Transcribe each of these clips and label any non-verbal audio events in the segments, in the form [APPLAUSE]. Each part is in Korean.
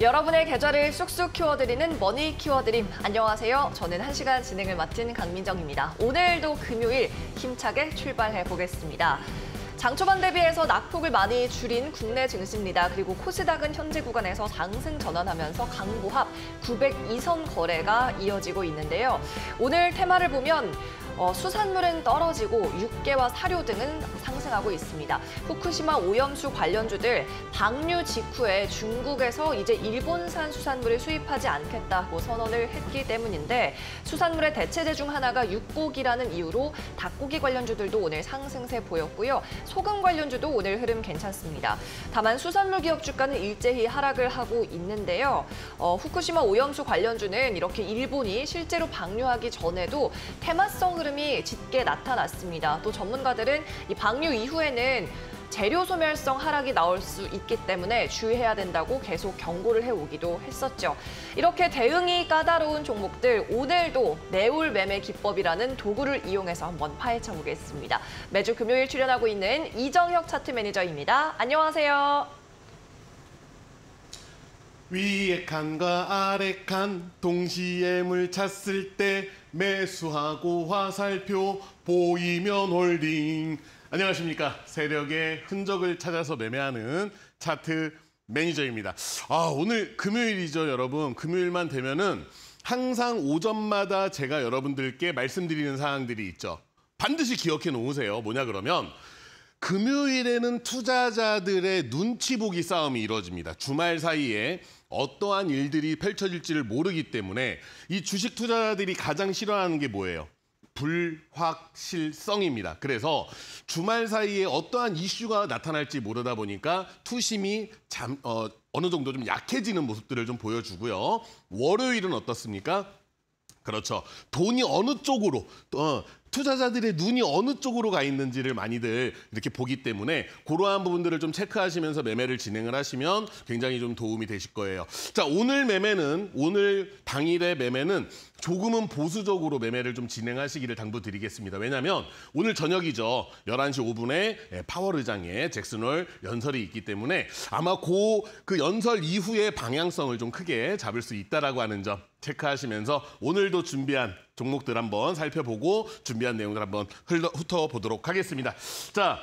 여러분의 계좌를 쑥쑥 키워드리는 머니 키워드림. 안녕하세요. 저는 한시간 진행을 맡은 강민정입니다. 오늘도 금요일 힘차게 출발해 보겠습니다. 장 초반 대비해서 낙폭을 많이 줄인 국내 증시입니다. 그리고 코스닥은 현재 구간에서 상승 전환하면서 강보합 902선 거래가 이어지고 있는데요. 오늘 테마를 보면 어, 수산물은 떨어지고 육개와 사료 등은 상승하고 있습니다. 후쿠시마 오염수 관련주들 방류 직후에 중국에서 이제 일본산 수산물을 수입하지 않겠다고 선언을 했기 때문인데 수산물의 대체제 중 하나가 육고기라는 이유로 닭고기 관련주들도 오늘 상승세 보였고요. 소금 관련주도 오늘 흐름 괜찮습니다. 다만 수산물 기업 주가는 일제히 하락을 하고 있는데요. 어, 후쿠시마 오염수 관련주는 이렇게 일본이 실제로 방류하기 전에도 테마성을 소름이 짙게 나타났습니다. 또 전문가들은 이 방류 이후에는 재료 소멸성 하락이 나올 수 있기 때문에 주의해야 된다고 계속 경고를 해오기도 했었죠. 이렇게 대응이 까다로운 종목들 오늘도 내울 매매 기법이라는 도구를 이용해서 한번 파헤쳐 보겠습니다. 매주 금요일 출연하고 있는 이정혁 차트 매니저입니다. 안녕하세요. 위에 칸과 아래 칸 동시에 물 찼을 때 매수하고 화살표 보이면 홀딩 안녕하십니까 세력의 흔적을 찾아서 매매하는 차트 매니저입니다 아 오늘 금요일이죠 여러분 금요일만 되면은 항상 오전마다 제가 여러분들께 말씀드리는 사항들이 있죠 반드시 기억해 놓으세요 뭐냐 그러면 금요일에는 투자자들의 눈치 보기 싸움이 이루어집니다 주말 사이에 어떠한 일들이 펼쳐질지를 모르기 때문에 이 주식 투자자들이 가장 싫어하는 게 뭐예요? 불확실성입니다. 그래서 주말 사이에 어떠한 이슈가 나타날지 모르다 보니까 투심이 잠, 어, 어느 정도 좀 약해지는 모습들을 좀 보여주고요. 월요일은 어떻습니까? 그렇죠. 돈이 어느 쪽으로 어, 투자자들의 눈이 어느 쪽으로 가 있는지를 많이들 이렇게 보기 때문에 그러한 부분들을 좀 체크하시면서 매매를 진행을 하시면 굉장히 좀 도움이 되실 거예요. 자, 오늘 매매는 오늘 당일의 매매는 조금은 보수적으로 매매를 좀 진행하시기를 당부드리겠습니다. 왜냐하면 오늘 저녁이죠. 11시 5분에 파월 의장의 잭슨홀 연설이 있기 때문에 아마 그, 그 연설 이후의 방향성을 좀 크게 잡을 수 있다라고 하는 점 체크하시면서 오늘도 준비한 종목들 한번 살펴보고 준비한 내용들 한번 흘러, 훑어보도록 하겠습니다. 자,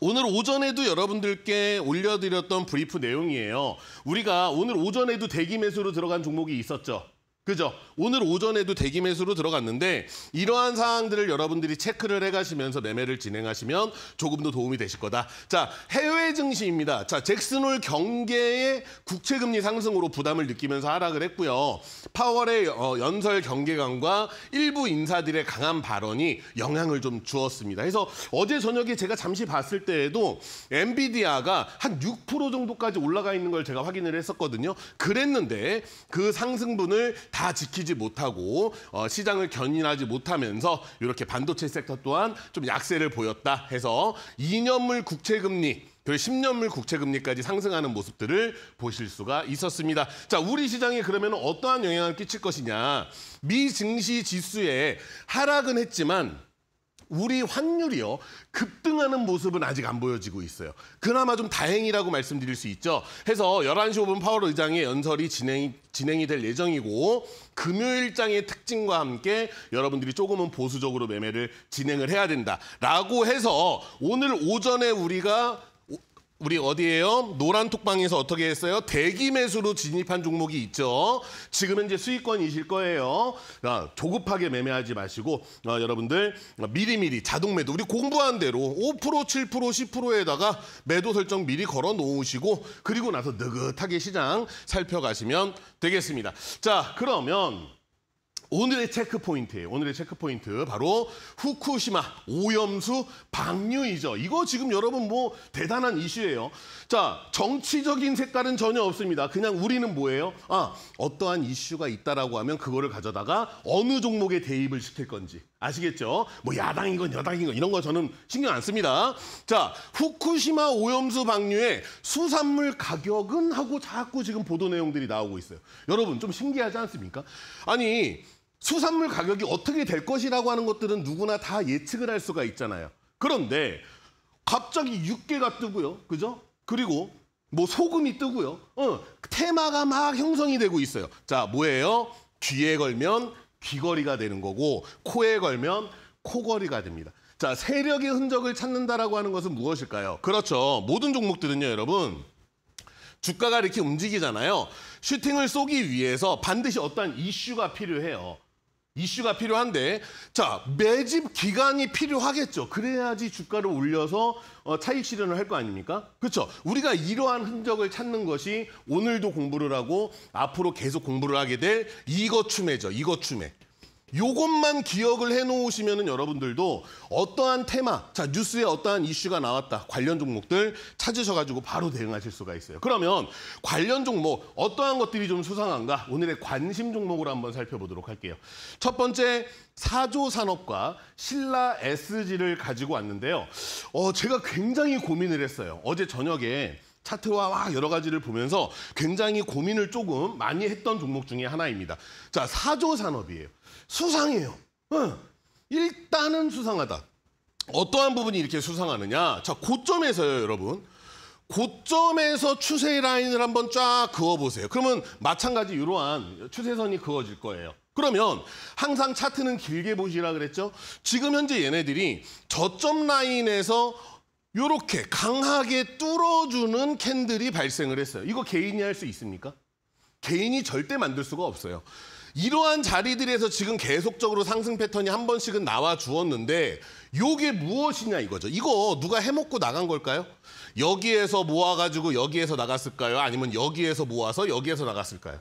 오늘 오전에도 여러분들께 올려드렸던 브리프 내용이에요. 우리가 오늘 오전에도 대기 매수로 들어간 종목이 있었죠. 그죠? 오늘 오전에도 대기 매수로 들어갔는데 이러한 사항들을 여러분들이 체크를 해가시면서 매매를 진행하시면 조금 더 도움이 되실 거다. 자, 해외 증시입니다. 자, 잭슨홀 경계의 국채금리 상승으로 부담을 느끼면서 하락을 했고요. 파월의 어, 연설 경계관과 일부 인사들의 강한 발언이 영향을 좀 주었습니다. 그래서 어제 저녁에 제가 잠시 봤을 때에도 엔비디아가 한 6% 정도까지 올라가 있는 걸 제가 확인을 했었거든요. 그랬는데 그 상승분을 다 지키지 못하고 어, 시장을 견인하지 못하면서 이렇게 반도체 섹터 또한 좀 약세를 보였다 해서 2년물 그 국채 금리 그리고 10년물 국채 금리까지 상승하는 모습들을 보실 수가 있었습니다. 자, 우리 시장에 그러면 어떠한 영향을 끼칠 것이냐? 미 증시 지수에 하락은 했지만 우리 환율이요 급등하는 모습은 아직 안 보여지고 있어요. 그나마 좀 다행이라고 말씀드릴 수 있죠. 해서 11시 5분 파월 의장의 연설이 진행이, 진행이 될 예정이고 금요일장의 특징과 함께 여러분들이 조금은 보수적으로 매매를 진행을 해야 된다라고 해서 오늘 오전에 우리가 우리 어디에요? 노란 톡방에서 어떻게 했어요? 대기 매수로 진입한 종목이 있죠. 지금은 이제 수익권이실 거예요. 아, 조급하게 매매하지 마시고 아, 여러분들 아, 미리미리 자동 매도 우리 공부한 대로 5% 7% 10%에다가 매도 설정 미리 걸어 놓으시고 그리고 나서 느긋하게 시장 살펴가시면 되겠습니다. 자 그러면 오늘의 체크 포인트예요. 오늘의 체크 포인트 바로 후쿠시마 오염수 방류이죠. 이거 지금 여러분 뭐 대단한 이슈예요. 자, 정치적인 색깔은 전혀 없습니다. 그냥 우리는 뭐예요? 아, 어떠한 이슈가 있다라고 하면 그거를 가져다가 어느 종목에 대입을 시킬 건지 아시겠죠? 뭐 야당이건 여당이건 이런 거 저는 신경 안 씁니다. 자, 후쿠시마 오염수 방류에 수산물 가격은 하고 자꾸 지금 보도 내용들이 나오고 있어요. 여러분 좀 신기하지 않습니까? 아니 수산물 가격이 어떻게 될 것이라고 하는 것들은 누구나 다 예측을 할 수가 있잖아요. 그런데 갑자기 육개가 뜨고요. 그죠? 그리고 뭐 소금이 뜨고요. 어, 테마가 막 형성이 되고 있어요. 자, 뭐예요? 귀에 걸면 귀걸이가 되는 거고 코에 걸면 코걸이가 됩니다. 자, 세력의 흔적을 찾는다라고 하는 것은 무엇일까요? 그렇죠. 모든 종목들은요, 여러분. 주가가 이렇게 움직이잖아요. 슈팅을 쏘기 위해서 반드시 어떠한 이슈가 필요해요. 이슈가 필요한데 자 매집 기간이 필요하겠죠. 그래야지 주가를 올려서 어, 차익 실현을 할 거 아닙니까? 그렇죠. 우리가 이러한 흔적을 찾는 것이 오늘도 공부를 하고 앞으로 계속 공부를 하게 될 이거춤매죠 이거춤에. 요것만 기억을 해놓으시면 여러분들도 어떠한 테마, 자 뉴스에 어떠한 이슈가 나왔다 관련 종목들 찾으셔가지고 바로 대응하실 수가 있어요. 그러면 관련 종목 어떠한 것들이 좀 수상한가 오늘의 관심 종목으로 한번 살펴보도록 할게요. 첫 번째 사조 산업과 신라 SG를 가지고 왔는데요. 어 제가 굉장히 고민을 했어요. 어제 저녁에 차트와 여러 가지를 보면서 굉장히 고민을 조금 많이 했던 종목 중에 하나입니다. 자, 사조 산업이에요. 수상해요. 예. 일단은 수상하다. 어떠한 부분이 이렇게 수상하느냐. 자, 고점에서요, 여러분. 고점에서 추세 라인을 한번 쫙 그어보세요. 그러면 마찬가지 이러한 추세선이 그어질 거예요. 그러면 항상 차트는 길게 보시라 그랬죠? 지금 현재 얘네들이 저점 라인에서 이렇게 강하게 뚫어주는 캔들이 발생을 했어요. 이거 개인이 할 수 있습니까? 개인이 절대 만들 수가 없어요. 이러한 자리들에서 지금 계속적으로 상승 패턴이 한 번씩은 나와 주었는데 요게 무엇이냐 이거죠. 이거 누가 해먹고 나간 걸까요? 여기에서 모아가지고 여기에서 나갔을까요? 아니면 여기에서 모아서 여기에서 나갔을까요?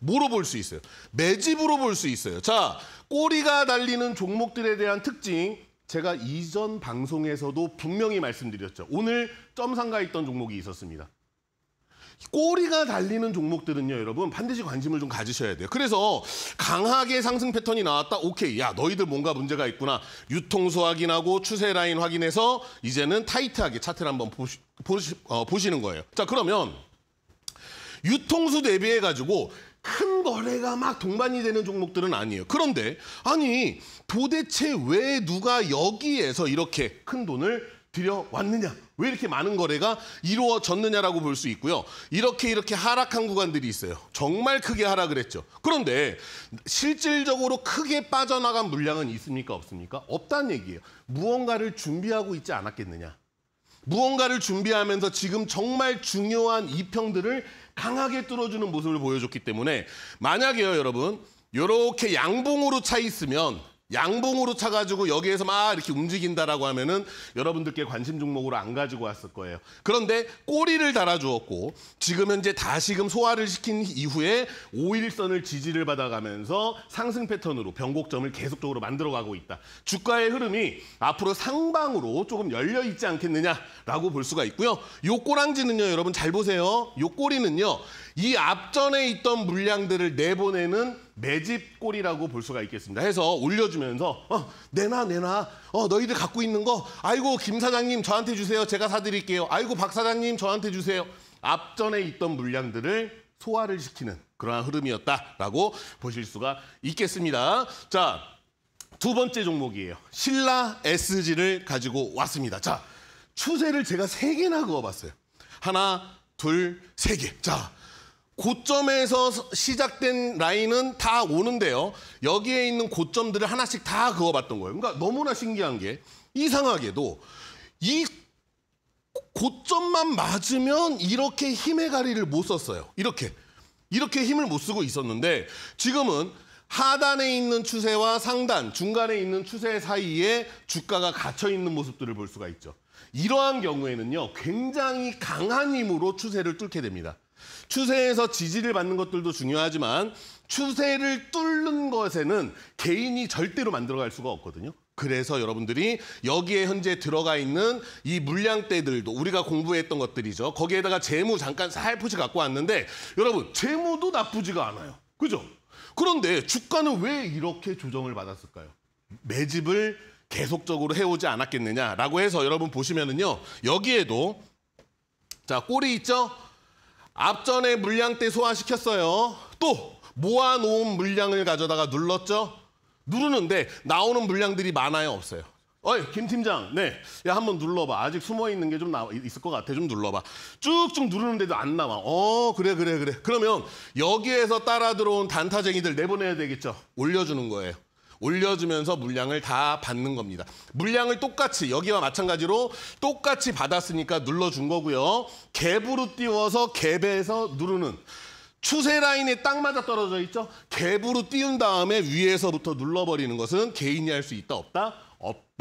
뭐로 볼 수 있어요? 매집으로 볼 수 있어요. 자, 꼬리가 달리는 종목들에 대한 특징 제가 이전 방송에서도 분명히 말씀드렸죠. 오늘 점상가 있던 종목이 있었습니다. 꼬리가 달리는 종목들은요, 여러분 반드시 관심을 좀 가지셔야 돼요. 그래서 강하게 상승 패턴이 나왔다. 오케이, 야 너희들 뭔가 문제가 있구나. 유통소 확인하고 추세 라인 확인해서 이제는 타이트하게 차트를 한번 보시, 보시, 어, 보시는 거예요. 자, 그러면 유통수 대비해 가지고 큰 거래가 막 동반이 되는 종목들은 아니에요. 그런데 아니 도대체 왜 누가 여기에서 이렇게 큰 돈을 들여왔느냐? 왜 이렇게 많은 거래가 이루어졌느냐라고 볼 수 있고요. 이렇게 이렇게 하락한 구간들이 있어요. 정말 크게 하락을 했죠. 그런데 실질적으로 크게 빠져나간 물량은 있습니까? 없습니까? 없다는 얘기예요. 무언가를 준비하고 있지 않았겠느냐. 무언가를 준비하면서 지금 정말 중요한 이평들을 강하게 뚫어주는 모습을 보여줬기 때문에 만약에요, 여러분. 이렇게 양봉으로 차 있으면 양봉으로 차가지고 여기에서 막 이렇게 움직인다라고 하면은 여러분들께 관심 종목으로 안 가지고 왔을 거예요. 그런데 꼬리를 달아주었고 지금 현재 다시금 소화를 시킨 이후에 5일선을 지지를 받아가면서 상승 패턴으로 변곡점을 계속적으로 만들어가고 있다. 주가의 흐름이 앞으로 상방으로 조금 열려 있지 않겠느냐라고 볼 수가 있고요. 요 꼬랑지는요, 여러분 잘 보세요. 요 꼬리는요. 이 앞전에 있던 물량들을 내보내는 매집골이라고 볼 수가 있겠습니다. 해서 올려주면서 어, 내놔 내놔 어, 너희들 갖고 있는 거 아이고 김 사장님 저한테 주세요 제가 사드릴게요 아이고 박 사장님 저한테 주세요 앞전에 있던 물량들을 소화를 시키는 그러한 흐름이었다라고 보실 수가 있겠습니다. 자, 두 번째 종목이에요. 신라 SG를 가지고 왔습니다. 자, 추세를 제가 세 개나 그어봤어요. 하나, 둘, 세 개. 자, 고점에서 시작된 라인은 다 오는데요. 여기에 있는 고점들을 하나씩 다 그어봤던 거예요. 그러니까 너무나 신기한 게 이상하게도 이 고점만 맞으면 이렇게 힘의 가리를 못 썼어요. 이렇게. 이렇게 힘을 못 쓰고 있었는데 지금은 하단에 있는 추세와 상단, 중간에 있는 추세 사이에 주가가 갇혀 있는 모습들을 볼 수가 있죠. 이러한 경우에는요, 굉장히 강한 힘으로 추세를 뚫게 됩니다. 추세에서 지지를 받는 것들도 중요하지만 추세를 뚫는 것에는 개인이 절대로 만들어갈 수가 없거든요. 그래서 여러분들이 여기에 현재 들어가 있는 이 물량대들도 우리가 공부했던 것들이죠. 거기에다가 재무 잠깐 살포시 갖고 왔는데 여러분 재무도 나쁘지가 않아요. 그죠? 그런데 주가는 왜 이렇게 조정을 받았을까요? 매집을 계속적으로 해오지 않았겠느냐라고 해서 여러분 보시면은요 여기에도 자 꼬리 있죠 앞전에 물량 때 소화시켰어요. 또 모아놓은 물량을 가져다가 눌렀죠. 누르는데 나오는 물량들이 많아요, 없어요? 어이, 김 팀장, 네. 야, 한번 눌러봐. 아직 숨어있는 게좀 있을 것 같아. 좀 눌러봐. 쭉쭉 누르는데도 안 나와. 어, 그래, 그래, 그래. 그러면 여기에서 따라 들어온 단타쟁이들 내보내야 되겠죠. 올려주는 거예요. 올려주면서 물량을 다 받는 겁니다. 물량을 똑같이 여기와 마찬가지로 똑같이 받았으니까 눌러준 거고요. 갭으로 띄워서 갭에서 누르는 추세 라인에 딱 맞아 떨어져 있죠? 갭으로 띄운 다음에 위에서부터 눌러버리는 것은 개인이 할 수 있다 없다?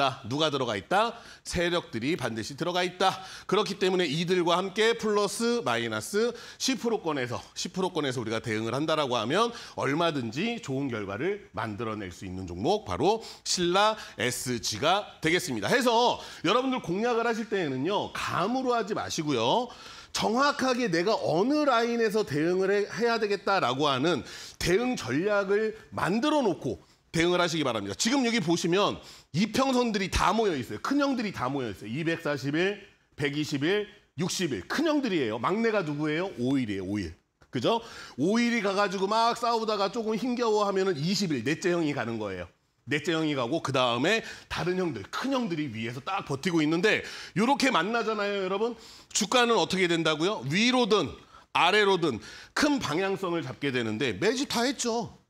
있다. 누가 들어가 있다? 세력들이 반드시 들어가 있다. 그렇기 때문에 이들과 함께 플러스 마이너스 10%권에서 10%권에서 우리가 대응을 한다라고 하면 얼마든지 좋은 결과를 만들어낼 수 있는 종목 바로 신라 SG가 되겠습니다. 해서 여러분들 공략을 하실 때에는요. 감으로 하지 마시고요. 정확하게 내가 어느 라인에서 대응을 해야 되겠다라고 하는 대응 전략을 만들어 놓고 대응을 하시기 바랍니다. 지금 여기 보시면 이평선들이 다 모여 있어요. 큰형들이 다 모여 있어요. 241, 121, 60일. 큰형들이에요. 막내가 누구예요? 5일이에요. 5일. 그죠? 5일이 가가지고 막 싸우다가 조금 힘겨워하면 은 20일. 넷째 형이 가는 거예요. 넷째 형이 가고 그 다음에 다른 형들, 큰 형들이 위에서 딱 버티고 있는데 이렇게 만나잖아요, 여러분. 주가는 어떻게 된다고요? 위로든 아래로든 큰 방향성을 잡게 되는데 매집 다 했죠.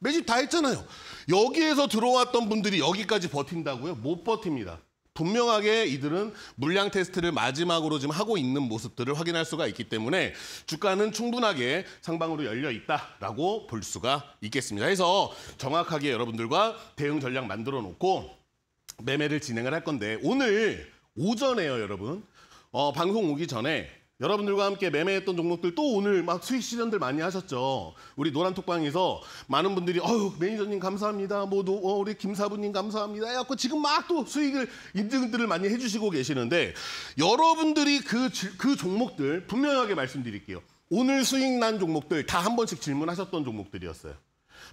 매집 다 했잖아요. 여기에서 들어왔던 분들이 여기까지 버틴다고요? 못 버팁니다. 분명하게 이들은 물량 테스트를 마지막으로 지금 하고 있는 모습들을 확인할 수가 있기 때문에 주가는 충분하게 상방으로 열려 있다라고 볼 수가 있겠습니다. 그래서 정확하게 여러분들과 대응 전략 만들어 놓고 매매를 진행을 할 건데 오늘 오전에요, 여러분. 어, 방송 오기 전에 여러분들과 함께 매매했던 종목들 또 오늘 막 수익 실현들 많이 하셨죠. 우리 노란톡방에서 많은 분들이 어유 매니저님 감사합니다. 뭐 노, 어, 우리 김사부님 감사합니다. 해갖고 지금 막 또 수익을 인증들을 많이 해주시고 계시는데 여러분들이 그, 그 종목들 분명하게 말씀드릴게요. 오늘 수익 난 종목들 다 한 번씩 질문하셨던 종목들이었어요.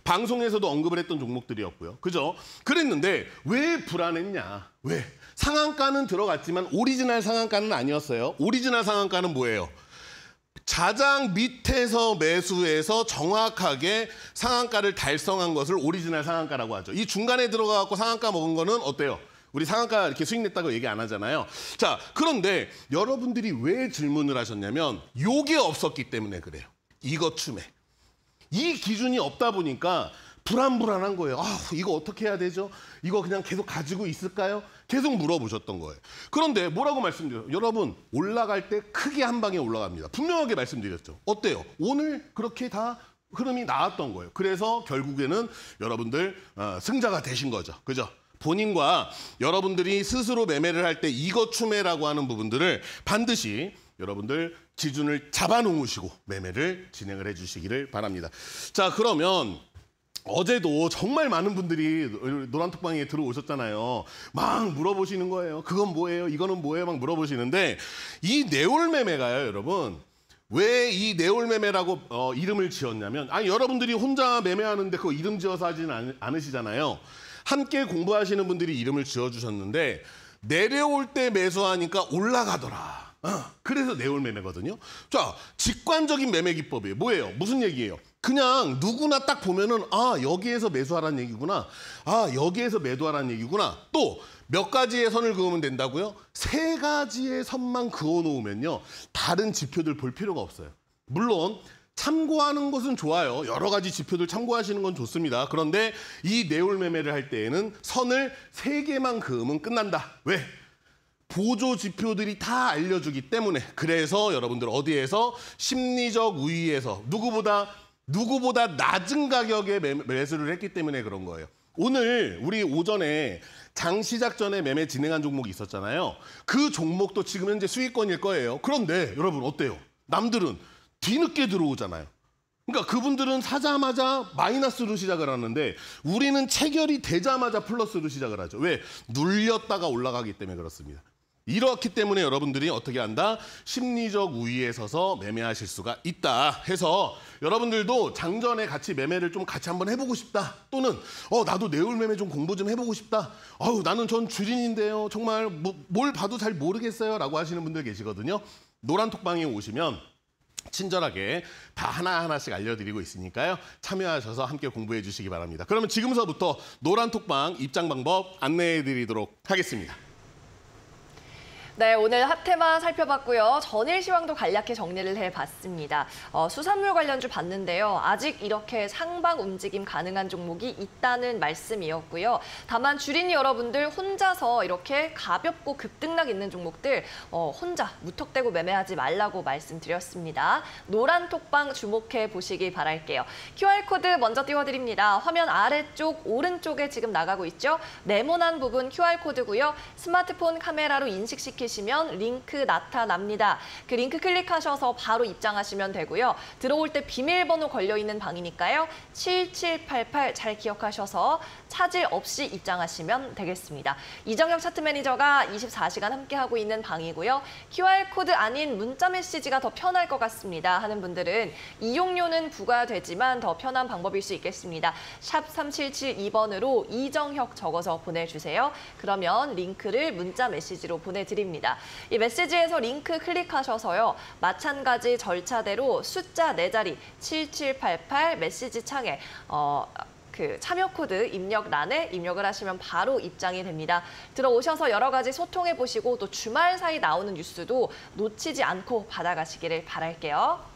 방송에서도 언급을 했던 종목들이었고요. 그죠? 그랬는데 왜 불안했냐? 왜? 상한가는 들어갔지만 오리지널 상한가는 아니었어요. 오리지널 상한가는 뭐예요? 자장 밑에서 매수해서 정확하게 상한가를 달성한 것을 오리지널 상한가라고 하죠. 이 중간에 들어가고 상한가 먹은 거는 어때요? 우리 상한가 이렇게 수익 냈다고 얘기 안 하잖아요. 자, 그런데 여러분들이 왜 질문을 하셨냐면 요게 없었기 때문에 그래요. 이것 춤에. 이 기준이 없다 보니까 불안불안한 거예요. 아, 이거 어떻게 해야 되죠? 이거 그냥 계속 가지고 있을까요? 계속 물어보셨던 거예요. 그런데 뭐라고 말씀드려요? 여러분, 올라갈 때 크게 한 방에 올라갑니다. 분명하게 말씀드렸죠. 어때요? 오늘 그렇게 다 흐름이 나왔던 거예요. 그래서 결국에는 여러분들 어, 승자가 되신 거죠. 그죠? 본인과 여러분들이 스스로 매매를 할 때 이거추매라고 하는 부분들을 반드시 여러분들 지준을 잡아놓으시고 매매를 진행을 해주시기를 바랍니다. 자 그러면 어제도 정말 많은 분들이 노란톡방에 들어오셨잖아요. 막 물어보시는 거예요. 그건 뭐예요? 이거는 뭐예요? 막 물어보시는데 이 네올매매가요, 여러분. 왜 이 네올매매라고 어, 이름을 지었냐면 아니 여러분들이 혼자 매매하는데 그 이름 지어서 하진 않, 않으시잖아요. 함께 공부하시는 분들이 이름을 지어주셨는데 내려올 때 매수하니까 올라가더라. 어, 그래서 네올매매거든요. 자, 직관적인 매매 기법이에요. 뭐예요? 무슨 얘기예요? 그냥 누구나 딱 보면은 아 여기에서 매수하라는 얘기구나 아 여기에서 매도하라는 얘기구나 또 몇 가지의 선을 그으면 된다고요 세 가지의 선만 그어 놓으면요 다른 지표들 볼 필요가 없어요 물론 참고하는 것은 좋아요 여러 가지 지표들 참고하시는 건 좋습니다 그런데 이 내올 매매를 할 때에는 선을 세 개만 그으면 끝난다 왜 보조 지표들이 다 알려주기 때문에 그래서 여러분들 어디에서 심리적 우위에서 누구보다 누구보다 낮은 가격에 매수를 했기 때문에 그런 거예요. 오늘 우리 오전에 장 시작 전에 매매 진행한 종목이 있었잖아요. 그 종목도 지금 현재 수익권일 거예요. 그런데 여러분 어때요? 남들은 뒤늦게 들어오잖아요. 그러니까 그분들은 사자마자 마이너스로 시작을 하는데 우리는 체결이 되자마자 플러스로 시작을 하죠. 왜? 눌렸다가 올라가기 때문에 그렇습니다. 이렇기 때문에 여러분들이 어떻게 한다? 심리적 우위에 서서 매매하실 수가 있다 해서 여러분들도 장전에 같이 매매를 좀 같이 한번 해보고 싶다 또는 어 나도 내울 매매 좀 공부 좀 해보고 싶다 아우 나는 전 주린인데요 정말 뭐, 뭘 봐도 잘 모르겠어요 라고 하시는 분들 계시거든요 노란톡방에 오시면 친절하게 다 하나하나씩 알려드리고 있으니까요. 참여하셔서 함께 공부해 주시기 바랍니다. 그러면 지금서부터 노란톡방 입장 방법 안내해 드리도록 하겠습니다. 네, 오늘 핫테마 살펴봤고요. 전일 시황도 간략히 정리를 해봤습니다. 어, 수산물 관련주 봤는데요. 아직 이렇게 상방 움직임 가능한 종목이 있다는 말씀이었고요. 다만 주린 이 여러분들 혼자서 이렇게 가볍고 급등락 있는 종목들 어, 혼자 무턱대고 매매하지 말라고 말씀드렸습니다. 노란 톡방 주목해 보시기 바랄게요. QR코드 먼저 띄워드립니다. 화면 아래쪽 오른쪽에 지금 나가고 있죠. 네모난 부분 QR코드고요. 스마트폰 카메라로 인식시키 클릭하시면 링크 나타납니다. 그 링크 클릭하셔서 바로 입장하시면 되고요. 들어올 때 비밀번호 걸려있는 방이니까요. 7788 잘 기억하셔서 차질 없이 입장하시면 되겠습니다. 이정혁 차트 매니저가 24시간 함께하고 있는 방이고요. QR코드 아닌 문자 메시지가 더 편할 것 같습니다 하는 분들은 이용료는 부과되지만 더 편한 방법일 수 있겠습니다. 샵 3772번으로 이정혁 적어서 보내주세요. 그러면 링크를 문자 메시지로 보내드립니다. 드립니다. 이 메시지에서 링크 클릭하셔서요. 마찬가지 절차대로 숫자 네자리 7788 메시지 창에 어, 그 참여 코드 입력란에 입력을 하시면 바로 입장이 됩니다. 들어오셔서 여러 가지 소통해 보시고 또 주말 사이 나오는 뉴스도 놓치지 않고 받아가시기를 바랄게요.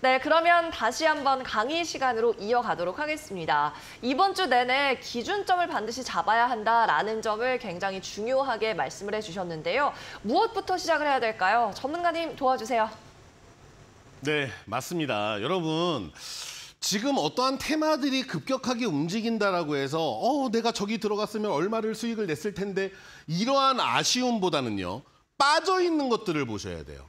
네, 그러면 다시 한번 강의 시간으로 이어가도록 하겠습니다. 이번 주 내내 기준점을 반드시 잡아야 한다라는 점을 굉장히 중요하게 말씀을 해주셨는데요. 무엇부터 시작을 해야 될까요? 전문가님 도와주세요. 네, 맞습니다. 여러분. 지금 어떠한 테마들이 급격하게 움직인다라고 해서 어 내가 저기 들어갔으면 얼마를 수익을 냈을 텐데 이러한 아쉬움보다는요 빠져 있는 것들을 보셔야 돼요.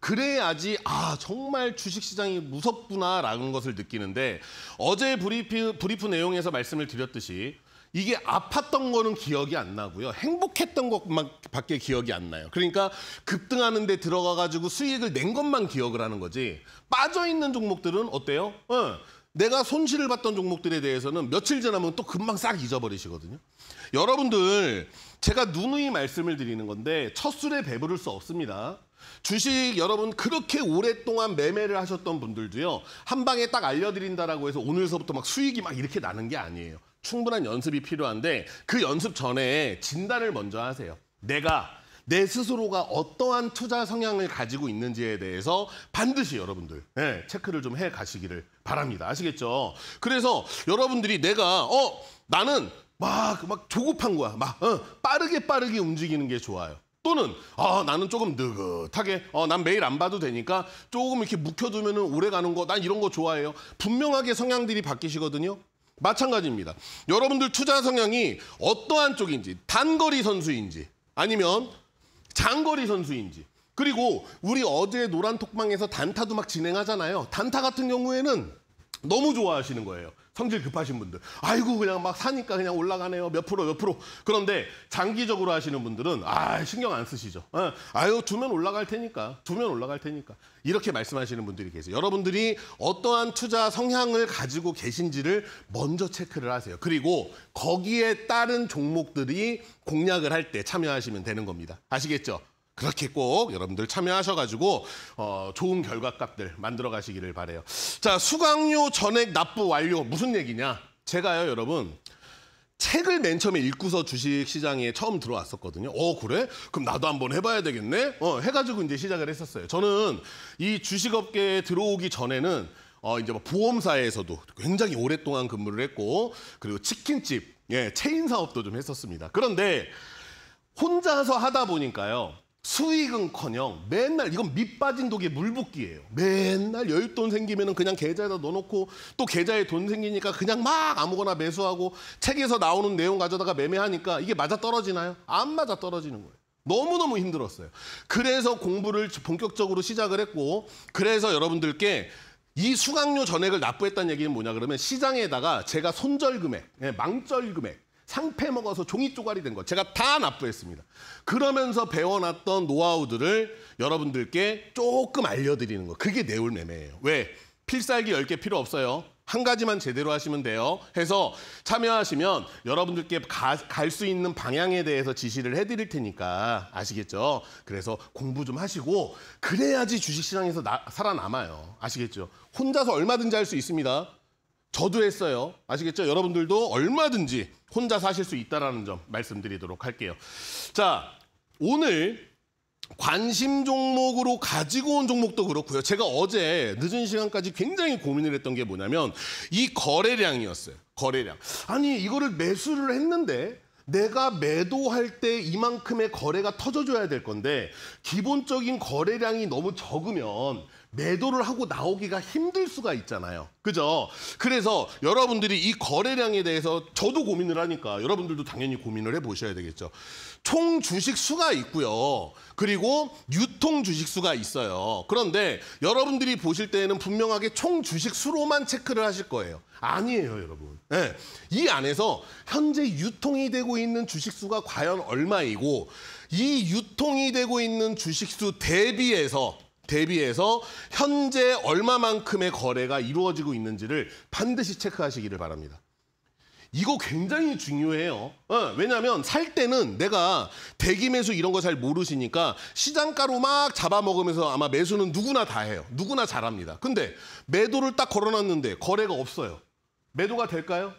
그래야지 아 정말 주식시장이 무섭구나라는 것을 느끼는데 어제 브리프, 브리프 내용에서 말씀을 드렸듯이 이게 아팠던 거는 기억이 안 나고요. 행복했던 것만 밖에 기억이 안 나요. 그러니까 급등하는 데 들어가 가지고 수익을 낸 것만 기억을 하는 거지. 빠져 있는 종목들은 어때요? 어. 내가 손실을 봤던 종목들에 대해서는 며칠 지나면 또 금방 싹 잊어버리시거든요. 여러분들 제가 누누이 말씀을 드리는 건데 첫 술에 배부를 수 없습니다. 주식 여러분 그렇게 오랫동안 매매를 하셨던 분들도요. 한 방에 딱 알려드린다라고 해서 오늘서부터 막 수익이 막 이렇게 나는 게 아니에요. 충분한 연습이 필요한데 그 연습 전에 진단을 먼저 하세요. 내가 내 스스로가 어떠한 투자 성향을 가지고 있는지에 대해서 반드시 여러분들 네, 체크를 좀 해 가시기를 바랍니다. 아시겠죠? 그래서 여러분들이 내가 어 나는 막막 조급한 거야. 막 어, 빠르게 빠르게 움직이는 게 좋아요. 또는 아 나는 조금 느긋하게 어, 난 매일 안 봐도 되니까 조금 이렇게 묵혀두면 오래 가는 거 난 이런 거 좋아해요. 분명하게 성향들이 바뀌시거든요. 마찬가지입니다. 여러분들 투자 성향이 어떠한 쪽인지 단거리 선수인지 아니면 장거리 선수인지 그리고 우리 어제 노란 톡방에서 단타도 막 진행하잖아요. 단타 같은 경우에는 너무 좋아하시는 거예요. 성질 급하신 분들. 아이고 그냥 막 사니까 그냥 올라가네요. 몇 프로 몇 프로. 그런데 장기적으로 하시는 분들은 아 신경 안 쓰시죠. 예. 아유 두면 올라갈 테니까. 두면 올라갈 테니까. 이렇게 말씀하시는 분들이 계세요. 여러분들이 어떠한 투자 성향을 가지고 계신지를 먼저 체크를 하세요. 그리고 거기에 따른 종목들이 공략을 할 때 참여하시면 되는 겁니다. 아시겠죠? 그렇게 꼭 여러분들 참여하셔가지고 어, 좋은 결과값들 만들어 가시기를 바래요. 자 수강료 전액 납부 완료 무슨 얘기냐? 제가요 여러분 책을 맨 처음에 읽고서 주식시장에 처음 들어왔었거든요. 어 그래? 그럼 나도 한번 해봐야 되겠네. 어 해가지고 이제 시작을 했었어요. 저는 이 주식업계에 들어오기 전에는 어 이제 뭐 보험사에서도 굉장히 오랫동안 근무를 했고 그리고 치킨집 예 체인 사업도 좀 했었습니다. 그런데 혼자서 하다 보니까요. 수익은커녕 맨날 이건 밑빠진 독에 물붓기예요. 맨날 여윳돈 생기면 그냥 계좌에다 넣어놓고 또 계좌에 돈 생기니까 그냥 막 아무거나 매수하고 책에서 나오는 내용 가져다가 매매하니까 이게 맞아 떨어지나요? 안 맞아 떨어지는 거예요. 너무너무 힘들었어요. 그래서 공부를 본격적으로 시작을 했고 그래서 여러분들께 이 수강료 전액을 납부했다는 얘기는 뭐냐 그러면 시장에다가 제가 손절금액, 예, 망절금액 상패 먹어서 종이 쪼가리 된거 제가 다 납부했습니다. 그러면서 배워놨던 노하우들을 여러분들께 조금 알려드리는 거. 그게 내울 매매예요. 왜? 필살기 10개 필요 없어요. 한 가지만 제대로 하시면 돼요. 해서 참여하시면 여러분들께 갈 수 있는 방향에 대해서 지시를 해드릴 테니까 아시겠죠? 그래서 공부 좀 하시고 그래야지 주식시장에서 나, 살아남아요. 아시겠죠? 혼자서 얼마든지 할 수 있습니다. 저도 했어요. 아시겠죠? 여러분들도 얼마든지 혼자 사실 수 있다라는 점 말씀드리도록 할게요. 자, 오늘 관심 종목으로 가지고 온 종목도 그렇고요. 제가 어제 늦은 시간까지 굉장히 고민을 했던 게 뭐냐면 이 거래량이었어요. 거래량. 아니, 이거를 매수를 했는데 내가 매도할 때 이만큼의 거래가 터져줘야 될 건데 기본적인 거래량이 너무 적으면 매도를 하고 나오기가 힘들 수가 있잖아요. 그죠? 그래서 여러분들이 이 거래량에 대해서 저도 고민을 하니까 여러분들도 당연히 고민을 해보셔야 되겠죠. 총 주식 수가 있고요. 그리고 유통 주식 수가 있어요. 그런데 여러분들이 보실 때에는 분명하게 총 주식 수로만 체크를 하실 거예요. 아니에요, 여러분. 네. 이 안에서 현재 유통이 되고 있는 주식 수가 과연 얼마이고 이 유통이 되고 있는 주식 수 대비해서 대비해서 현재 얼마만큼의 거래가 이루어지고 있는지를 반드시 체크하시기를 바랍니다. 이거 굉장히 중요해요. 어, 왜냐하면 살 때는 내가 대기 매수 이런 거 잘 모르시니까 시장가로 막 잡아먹으면서 아마 매수는 누구나 다 해요. 누구나 잘합니다. 근데 매도를 딱 걸어놨는데 거래가 없어요. 매도가 될까요?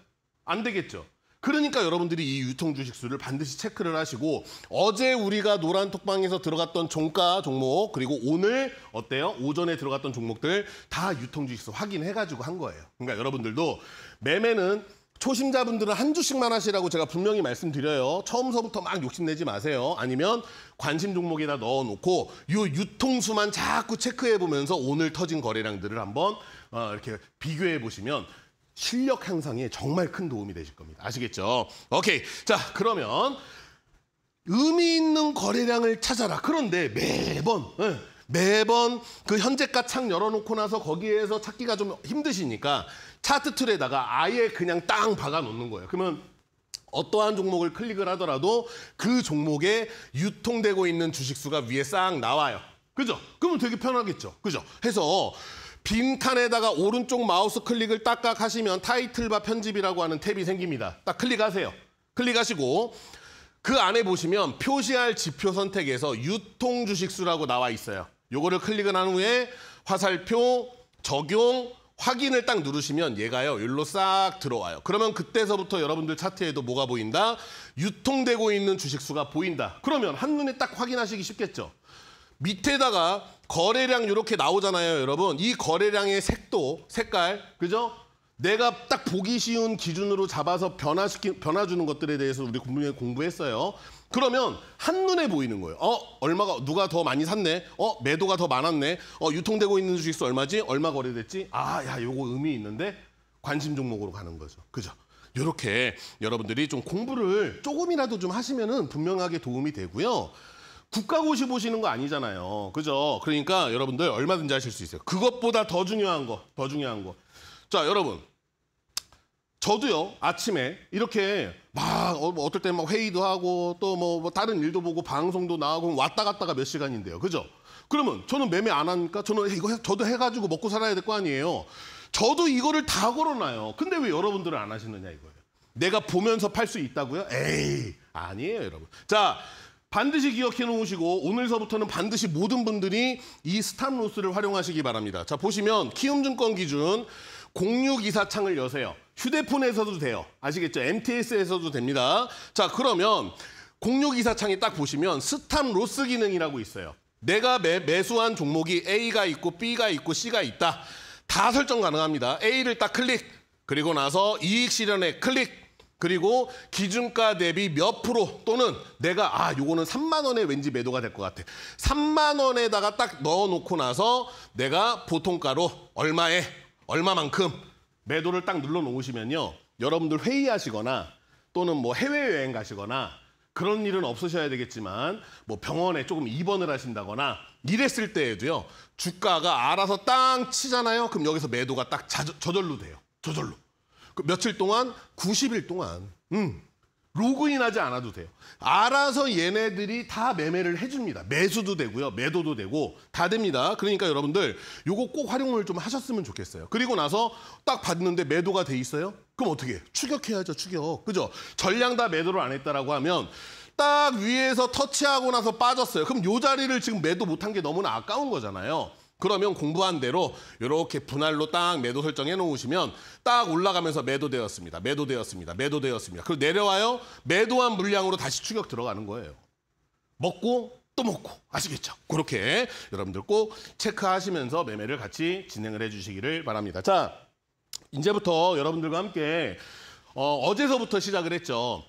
안 되겠죠. 그러니까 여러분들이 이 유통 주식 수를 반드시 체크를 하시고 어제 우리가 노란 톡방에서 들어갔던 종가 종목 그리고 오늘 어때요? 오전에 들어갔던 종목들 다 유통 주식 수 확인해 가지고 한 거예요. 그러니까 여러분들도 매매는 초심자분들은 한 주씩만 하시라고 제가 분명히 말씀드려요. 처음서부터 막 욕심내지 마세요. 아니면 관심 종목에다 넣어놓고 요 유통수만 자꾸 체크해보면서 오늘 터진 거래량들을 한번 어, 이렇게 비교해보시면 실력 향상에 정말 큰 도움이 되실 겁니다. 아시겠죠? 오케이. 자, 그러면 의미 있는 거래량을 찾아라. 그런데 매번 예, 매번 그 현재가 창 열어놓고 나서 거기에서 찾기가 좀 힘드시니까 차트 틀에다가 아예 그냥 땅 박아놓는 거예요. 그러면 어떠한 종목을 클릭을 하더라도 그 종목에 유통되고 있는 주식수가 위에 싹 나와요. 그죠? 그러면 되게 편하겠죠. 그죠? 해서 빈칸에다가 오른쪽 마우스 클릭을 딱딱 하시면 타이틀바 편집이라고 하는 탭이 생깁니다. 딱 클릭하세요. 클릭하시고 그 안에 보시면 표시할 지표 선택에서 유통 주식수라고 나와 있어요. 요거를 클릭을 한 후에 화살표, 적용, 확인을 딱 누르시면 얘가요. 일로 싹 들어와요. 그러면 그때서부터 여러분들 차트에도 뭐가 보인다? 유통되고 있는 주식수가 보인다. 그러면 한눈에 딱 확인하시기 쉽겠죠. 밑에다가 거래량 이렇게 나오잖아요, 여러분. 이 거래량의 색도, 색깔, 그죠? 내가 딱 보기 쉬운 기준으로 잡아서 변화시키, 변화주는 것들에 대해서 우리 분명히 공부했어요. 그러면 한눈에 보이는 거예요. 어, 얼마가, 누가 더 많이 샀네? 어, 매도가 더 많았네? 어, 유통되고 있는 주식수 얼마지? 얼마 거래됐지? 아, 야, 요거 의미 있는데? 관심 종목으로 가는 거죠. 그죠? 요렇게 여러분들이 좀 공부를 조금이라도 좀 하시면은 분명하게 도움이 되고요. 국가고시 보시는 거 아니잖아요. 그죠? 그러니까 여러분들 얼마든지 하실 수 있어요. 그것보다 더 중요한 거, 더 중요한 거. 자, 여러분. 저도요, 아침에 이렇게 막, 어, 뭐떨때 막 회의도 하고 또뭐 뭐 다른 일도 보고 방송도 나오고 왔다 갔다가 몇 시간인데요. 그죠? 그러면 저는 매매 안 하니까 저는 이거 해, 저도 해가지고 먹고 살아야 될 거 아니에요. 저도 이거를 다 걸어놔요. 근데 왜 여러분들은 안 하시느냐 이거예요. 내가 보면서 팔 수 있다고요? 에이, 아니에요, 여러분. 자, 반드시 기억해 놓으시고 오늘서부터는 반드시 모든 분들이 이 스탑로스를 활용하시기 바랍니다. 자 보시면 키움증권 기준 0624 창을 여세요. 휴대폰에서도 돼요. 아시겠죠? MTS에서도 됩니다. 자 그러면 0624창이딱 보시면 스탑로스 기능이라고 있어요. 내가 매, 매수한 종목이 A가 있고 B가 있고 C가 있다. 다 설정 가능합니다. A를 딱 클릭. 그리고 나서 이익 실현에 클릭. 그리고 기준가 대비 몇 프로 또는 내가 아 요거는 3만 원에 왠지 매도가 될 것 같아. 3만 원에다가 딱 넣어놓고 나서 내가 보통가로 얼마에 얼마만큼 매도를 딱 눌러놓으시면요. 여러분들 회의하시거나 또는 뭐 해외여행 가시거나 그런 일은 없으셔야 되겠지만 뭐 병원에 조금 입원을 하신다거나 이랬을 때에도요. 주가가 알아서 땅 치잖아요. 그럼 여기서 매도가 딱 자, 저절로 돼요. 저절로. 그 며칠 동안 90일 동안 음, 로그인하지 않아도 돼요. 알아서 얘네들이 다 매매를 해줍니다. 매수도 되고요. 매도도 되고 다 됩니다. 그러니까 여러분들 요거 꼭 활용을 좀 하셨으면 좋겠어요. 그리고 나서 딱받는데 매도가 돼 있어요? 그럼 어떻게 해? 추격해야죠. 추격. 그죠? 전량 다 매도를 안 했다라고 하면 딱 위에서 터치하고 나서 빠졌어요. 그럼 요 자리를 지금 매도 못한 게 너무나 아까운 거잖아요. 그러면 공부한 대로 이렇게 분할로 딱 매도 설정해 놓으시면 딱 올라가면서 매도되었습니다. 매도되었습니다. 매도되었습니다. 그리고 내려와요. 매도한 물량으로 다시 추격 들어가는 거예요. 먹고 또 먹고 아시겠죠? 그렇게 여러분들 꼭 체크하시면서 매매를 같이 진행을 해주시기를 바랍니다. 자, 이제부터 여러분들과 함께 어, 어제서부터 시작을 했죠.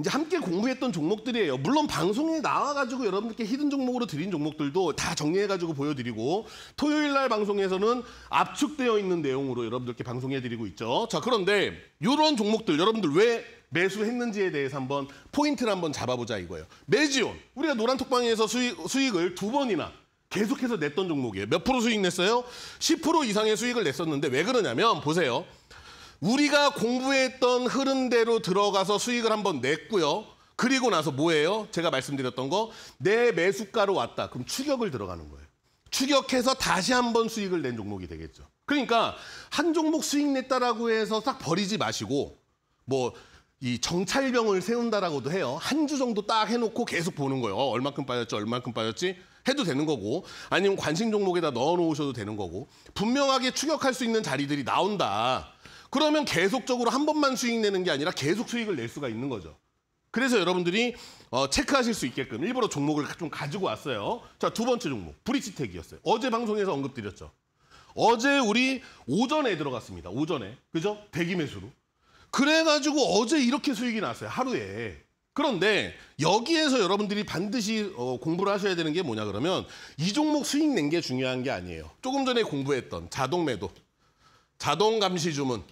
이제 함께 공부했던 종목들이에요. 물론 방송에 나와가지고 여러분께 히든 종목으로 드린 종목들도 다 정리해가지고 보여드리고 토요일 날 방송에서는 압축되어 있는 내용으로 여러분들께 방송해드리고 있죠. 자 그런데 이런 종목들 여러분들 왜 매수했는지에 대해서 한번 포인트를 한번 잡아보자 이거예요. 매지온 우리가 노란 톡방에서 수익, 수익을 두 번이나 계속해서 냈던 종목이에요. 몇 프로 수익 냈어요? 10% 이상의 수익을 냈었는데 왜 그러냐면 보세요. 우리가 공부했던 흐름대로 들어가서 수익을 한번 냈고요. 그리고 나서 뭐예요? 제가 말씀드렸던 거 내 매수가로 왔다. 그럼 추격을 들어가는 거예요. 추격해서 다시 한번 수익을 낸 종목이 되겠죠. 그러니까 한 종목 수익 냈다라고 해서 싹 버리지 마시고 뭐 이 정찰병을 세운다라고도 해요. 한 주 정도 딱 해놓고 계속 보는 거예요. 어, 얼만큼 빠졌지, 얼만큼 빠졌지 해도 되는 거고 아니면 관심 종목에다 넣어놓으셔도 되는 거고 분명하게 추격할 수 있는 자리들이 나온다. 그러면 계속적으로 한 번만 수익 내는 게 아니라 계속 수익을 낼 수가 있는 거죠. 그래서 여러분들이 어, 체크하실 수 있게끔 일부러 종목을 좀 가지고 왔어요. 자, 두 번째 종목, 브릿지텍이었어요. 어제 방송에서 언급드렸죠. 어제 우리 오전에 들어갔습니다. 오전에. 그죠? 대기 매수로. 그래가지고 어제 이렇게 수익이 났어요. 하루에. 그런데 여기에서 여러분들이 반드시 어, 공부를 하셔야 되는 게 뭐냐 그러면 이 종목 수익 낸 게 중요한 게 아니에요. 조금 전에 공부했던 자동 매도, 자동 감시 주문,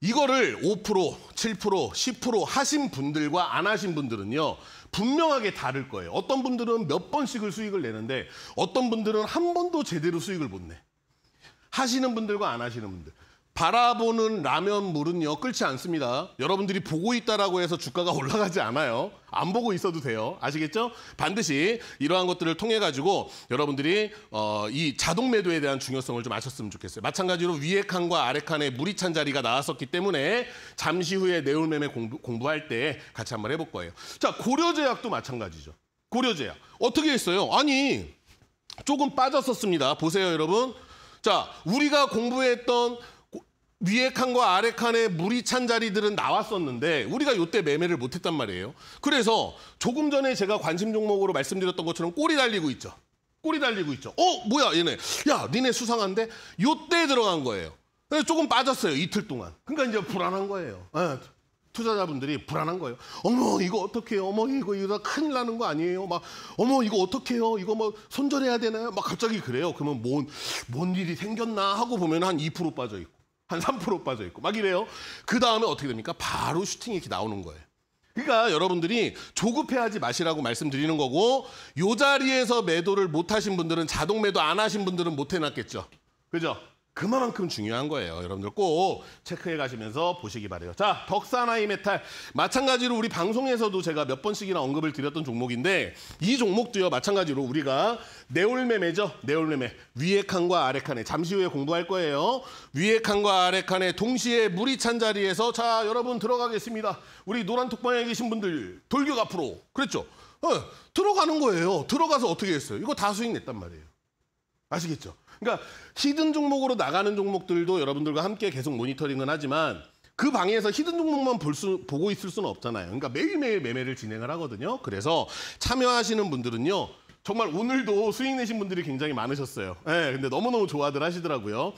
이거를 5%, 7%, 10% 하신 분들과 안 하신 분들은요. 분명하게 다를 거예요. 어떤 분들은 몇 번씩을 수익을 내는데 어떤 분들은 한 번도 제대로 수익을 못 내. 하시는 분들과 안 하시는 분들. 바라보는 라면물은요 끓지 않습니다. 여러분들이 보고 있다라고 해서 주가가 [LAUGHS] 올라가지 않아요. 안 보고 있어도 돼요. 아시겠죠? 반드시 이러한 것들을 통해 가지고 여러분들이 어, 이 자동 매도에 대한 중요성을 좀 아셨으면 좋겠어요. 마찬가지로 위에 칸과 아래 칸에 물이 찬 자리가 나왔었기 때문에 잠시 후에 내올 매매 공부, 공부할 때 같이 한번 해볼 거예요. 자 고려제약도 마찬가지죠. 고려제약 어떻게 했어요? 아니 조금 빠졌었습니다. 보세요 여러분. 자 우리가 공부했던 위에 칸과 아래 칸에 물이 찬 자리들은 나왔었는데 우리가 요때 매매를 못했단 말이에요. 그래서 조금 전에 제가 관심 종목으로 말씀드렸던 것처럼 꼬리 달리고 있죠. 꼬리 달리고 있죠. 어 뭐야 얘네. 야 니네 수상한데 요때 들어간 거예요. 조금 빠졌어요 이틀 동안. 그러니까 이제 불안한 거예요. 네. 투자자분들이 불안한 거예요. 어머 이거 어떻게요? 어머 이거 이거 큰일 나는 거 아니에요? 막 어머 이거 어떻게요? 이거 뭐 손절해야 되나요? 막 갑자기 그래요. 그러면 뭔 뭔 일이 생겼나 하고 보면 한 2% 빠져 있고. 한3% 빠져 있고 막 이래요. 그 다음에 어떻게 됩니까? 바로 슈팅이 이렇게 나오는 거예요. 그러니까 여러분들이 조급해하지 마시라고 말씀드리는 거고 요 자리에서 매도를 못 하신 분들은 자동 매도 안 하신 분들은 못 해놨겠죠. 그죠? 그만큼 중요한 거예요. 여러분들 꼭 체크해 가시면서 보시기 바래요. 자, 덕산아이 메탈. 마찬가지로 우리 방송에서도 제가 몇 번씩이나 언급을 드렸던 종목인데 이 종목도요. 마찬가지로 우리가 네올매매죠. 네올매매. 위에 칸과 아래 칸에 잠시 후에 공부할 거예요. 위에 칸과 아래 칸에 동시에 물이 찬 자리에서 자, 여러분 들어가겠습니다. 우리 노란 톡방에 계신 분들 돌격 앞으로. 그랬죠? 어, 들어가는 거예요. 들어가서 어떻게 했어요? 이거 다 수익 냈단 말이에요. 아시겠죠? 그러니까 히든 종목으로 나가는 종목들도 여러분들과 함께 계속 모니터링은 하지만 그 방에서 히든 종목만 볼 수, 보고 있을 수는 없잖아요. 그러니까 매일매일 매매를 진행을 하거든요. 그래서 참여하시는 분들은요. 정말 오늘도 수익 내신 분들이 굉장히 많으셨어요. 예, 네, 근데 너무너무 좋아들 하시더라고요.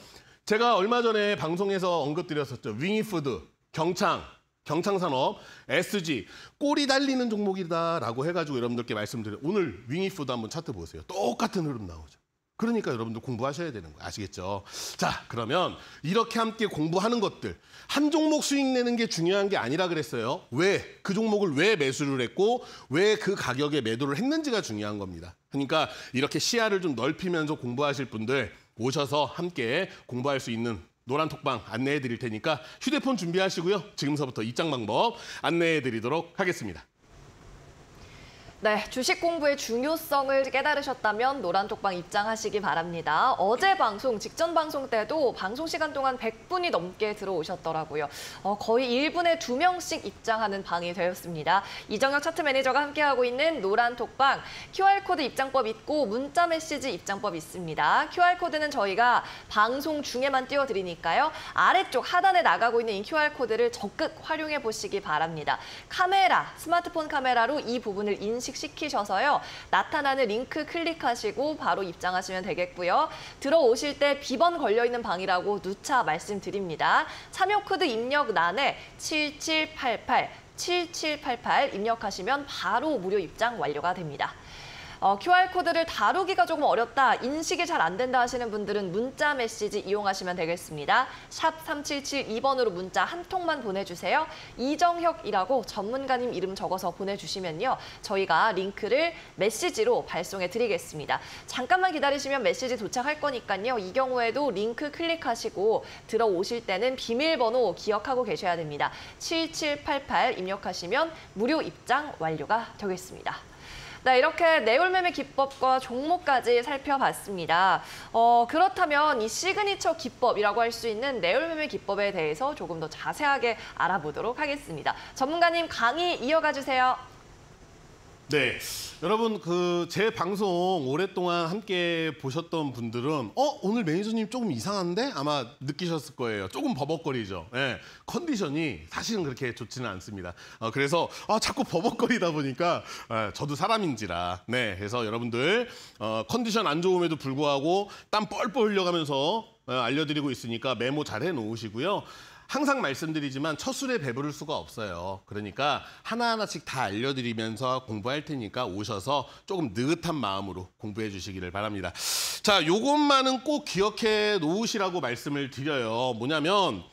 제가 얼마 전에 방송에서 언급드렸었죠. 윙이푸드, 경창, 경창산업, SG, 꼬리 달리는 종목이다라고 해가지고 여러분들께 말씀드려요. 오늘 윙이푸드 한번 차트 보세요. 똑같은 흐름 나오죠. 그러니까 여러분들 공부하셔야 되는 거 아시겠죠? 자, 그러면 이렇게 함께 공부하는 것들. 한 종목 수익 내는 게 중요한 게 아니라 그랬어요. 왜? 그 종목을 왜 매수를 했고 왜 그 가격에 매도를 했는지가 중요한 겁니다. 그러니까 이렇게 시야를 좀 넓히면서 공부하실 분들 오셔서 함께 공부할 수 있는 노란 톡방 안내해 드릴 테니까 휴대폰 준비하시고요. 지금서부터 입장 방법 안내해 드리도록 하겠습니다. 네, 주식 공부의 중요성을 깨달으셨다면 노란톡방 입장하시기 바랍니다. 어제 방송, 직전 방송 때도 방송 시간 동안 100분이 넘게 들어오셨더라고요. 어, 거의 1분에 2명씩 입장하는 방이 되었습니다. 이정혁 차트 매니저가 함께하고 있는 노란톡방, QR코드 입장법 있고 문자 메시지 입장법 있습니다. QR코드는 저희가 방송 중에만 띄워드리니까요. 아래쪽 하단에 나가고 있는 이 QR코드를 적극 활용해 보시기 바랍니다. 카메라, 스마트폰 카메라로 이 부분을 인식 접수식 시키셔서요. 나타나는 링크 클릭하시고 바로 입장하시면 되겠고요. 들어오실 때 비번 걸려있는 방이라고 누차 말씀드립니다. 참여 코드 입력란에 7788, 7788 입력하시면 바로 무료 입장 완료가 됩니다. 어, QR코드를 다루기가 조금 어렵다, 인식이 잘 안 된다 하시는 분들은 문자 메시지 이용하시면 되겠습니다. 샵 3772번으로 문자 한 통만 보내주세요. 이정혁이라고 전문가님 이름 적어서 보내주시면요. 저희가 링크를 메시지로 발송해 드리겠습니다. 잠깐만 기다리시면 메시지 도착할 거니까요. 이 경우에도 링크 클릭하시고 들어오실 때는 비밀번호 기억하고 계셔야 됩니다. 7788 입력하시면 무료 입장 완료가 되겠습니다. 네, 이렇게 내울매매 기법과 종목까지 살펴봤습니다. 어, 그렇다면 이 시그니처 기법이라고 할 수 있는 내울매매 기법에 대해서 조금 더 자세하게 알아보도록 하겠습니다. 전문가님 강의 이어가 주세요. 네. 여러분 그 제 방송 오랫동안 함께 보셨던 분들은 어 오늘 매니저님 조금 이상한데 아마 느끼셨을 거예요. 조금 버벅거리죠. 예. 컨디션이 사실은 그렇게 좋지는 않습니다. 어, 그래서 아 자꾸 버벅거리다 보니까 예, 저도 사람인지라 네 그래서 여러분들 어, 컨디션 안 좋음에도 불구하고 땀 뻘뻘 흘려가면서 어, 알려드리고 있으니까 메모 잘 해놓으시고요. 항상 말씀드리지만 첫 술에 배부를 수가 없어요. 그러니까 하나하나씩 다 알려드리면서 공부할 테니까 오셔서 조금 느긋한 마음으로 공부해 주시기를 바랍니다. 자, 요것만은 꼭 기억해 놓으시라고 말씀을 드려요. 뭐냐면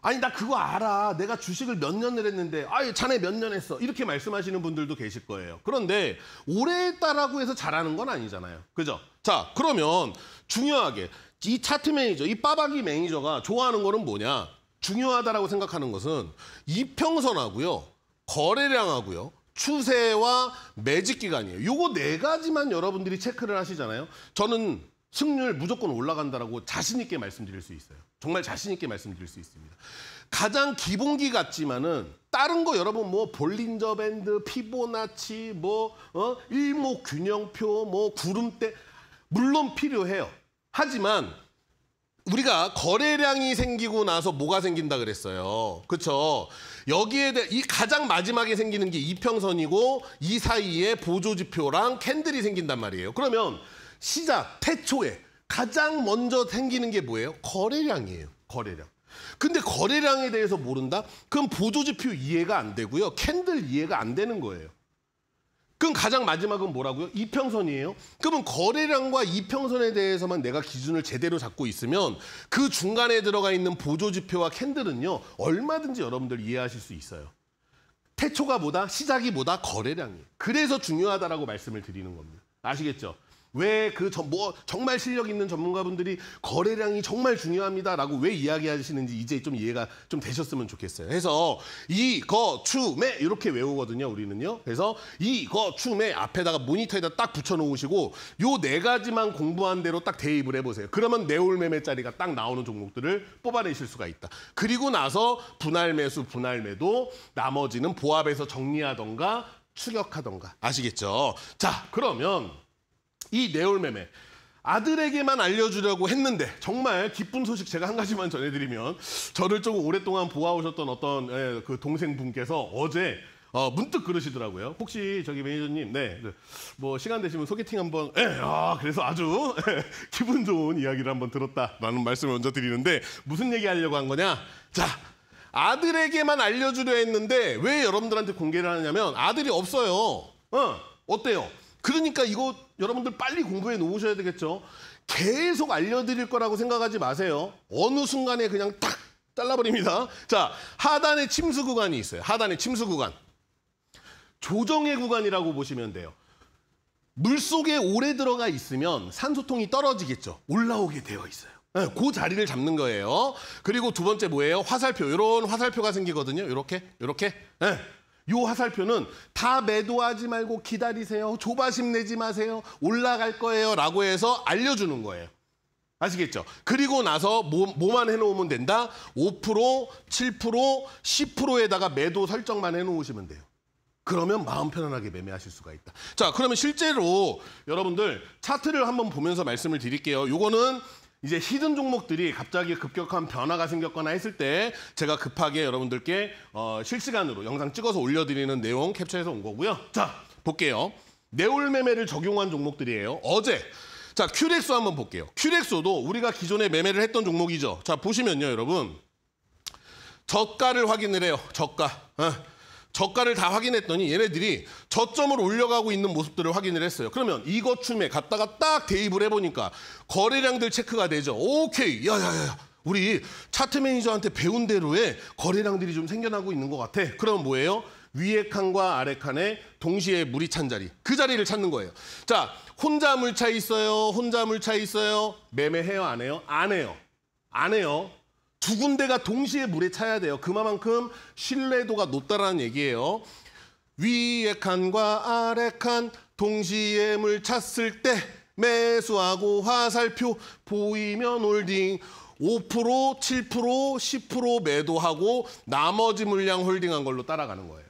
아니 나 그거 알아. 내가 주식을 몇 년을 했는데 아유 자네 몇 년 했어. 이렇게 말씀하시는 분들도 계실 거예요. 그런데 오래 했다라고 해서 잘하는 건 아니잖아요. 그죠? 자 그러면 중요하게 이 차트 매니저, 이 빠박이 매니저가 좋아하는 거는 뭐냐? 중요하다라고 생각하는 것은 이평선하고요, 거래량하고요, 추세와 매직 기간이에요. 요거 네 가지만 여러분들이 체크를 하시잖아요. 저는 승률 무조건 올라간다라고 자신 있게 말씀드릴 수 있어요. 정말 자신 있게 말씀드릴 수 있습니다. 가장 기본기 같지만은 다른 거 여러분 뭐 볼린저 밴드, 피보나치, 뭐 어? 일목 균형표, 뭐 구름대 물론 필요해요. 하지만 우리가 거래량이 생기고 나서 뭐가 생긴다 그랬어요. 그렇죠? 여기에 대해 이 가장 마지막에 생기는 게 이평선이고 이 사이에 보조지표랑 캔들이 생긴단 말이에요. 그러면 시작 태초에 가장 먼저 생기는 게 뭐예요? 거래량이에요. 거래량. 근데 거래량에 대해서 모른다? 그럼 보조지표 이해가 안 되고요. 캔들 이해가 안 되는 거예요. 그럼 가장 마지막은 뭐라고요? 이평선이에요. 그러면 거래량과 이평선에 대해서만 내가 기준을 제대로 잡고 있으면 그 중간에 들어가 있는 보조지표와 캔들은요. 얼마든지 여러분들 이해하실 수 있어요. 태초가 보다 시작이 보다 거래량이. 에요 그래서 중요하다라고 말씀을 드리는 겁니다. 아시겠죠? 왜그뭐 정말 실력 있는 전문가분들이 거래량이 정말 중요합니다라고 왜 이야기하시는지 이제 좀 이해가 좀 되셨으면 좋겠어요. 그래서 이 거춤에 이렇게 외우거든요. 우리는요. 그래서 이 거춤에 앞에다가 모니터에다 딱 붙여놓으시고 요 네 가지만 공부한 대로 딱 대입을 해보세요. 그러면 내올매매 짜리가 딱 나오는 종목들을 뽑아내실 수가 있다. 그리고 나서 분할 매수 분할 매도 나머지는 보합에서 정리하던가 추격하던가 아시겠죠? 자 그러면 이 네올매매 아들에게만 알려주려고 했는데 정말 기쁜 소식 제가 한 가지만 전해드리면 저를 조금 오랫동안 보아오셨던 어떤 예, 그 동생분께서 어제 어, 문득 그러시더라고요. 혹시 저기 매니저님, 네, 그 뭐 시간 되시면 소개팅 한번. 에, 예, 아, 그래서 아주 에, 예, 기분 좋은 이야기를 한번 들었다라는 말씀을 먼저 드리는데 무슨 얘기 하려고 한 거냐? 자, 아들에게만 알려주려 했는데 왜 여러분들한테 공개를 하냐면 아들이 없어요. 어, 어때요? 그러니까 이거 여러분들 빨리 공부해 놓으셔야 되겠죠. 계속 알려드릴 거라고 생각하지 마세요. 어느 순간에 그냥 딱 잘라버립니다. 자, 하단에 침수 구간이 있어요. 하단에 침수 구간. 조정의 구간이라고 보시면 돼요. 물속에 오래 들어가 있으면 산소통이 떨어지겠죠. 올라오게 되어 있어요. 예, 그 자리를 잡는 거예요. 그리고 두 번째 뭐예요? 화살표. 이런 화살표가 생기거든요. 이렇게, 이렇게. 네. 예. 요 화살표는 다 매도하지 말고 기다리세요. 조바심 내지 마세요. 올라갈 거예요. 라고 해서 알려주는 거예요. 아시겠죠? 그리고 나서 뭐, 뭐만 해놓으면 된다? 5%, 7%, 10%에다가 매도 설정만 해놓으시면 돼요. 그러면 마음 편안하게 매매하실 수가 있다. 자, 그러면 실제로 여러분들 차트를 한번 보면서 말씀을 드릴게요. 요거는 이제 히든 종목들이 갑자기 급격한 변화가 생겼거나 했을 때 제가 급하게 여러분들께 어, 실시간으로 영상 찍어서 올려드리는 내용 캡처해서 온 거고요. 자, 볼게요. 네올 매매를 적용한 종목들이에요. 어제 자 큐렉스 한번 볼게요. 큐렉스도 우리가 기존에 매매를 했던 종목이죠. 자 보시면요, 여러분 저가를 확인을 해요. 저가. 어. 저가를 다 확인했더니 얘네들이 저점을 올려가고 있는 모습들을 확인을 했어요. 그러면 이거춤에 갔다가 딱 대입을 해보니까 거래량들 체크가 되죠. 오케이, 야야야. 우리 차트 매니저한테 배운 대로의 거래량들이 좀 생겨나고 있는 것 같아. 그럼 뭐예요? 위에 칸과 아래 칸에 동시에 물이 찬 자리. 그 자리를 찾는 거예요. 자, 혼자 물차 있어요? 혼자 물차 있어요? 매매해요? 안 해요? 안 해요. 안 해요. 두 군데가 동시에 물에 차야 돼요. 그만큼 신뢰도가 높다라는 얘기예요. 위에 칸과 아래 칸 동시에 물 찼을 때 매수하고 화살표 보이면 홀딩 5%, 7%, 10% 매도하고 나머지 물량 홀딩한 걸로 따라가는 거예요.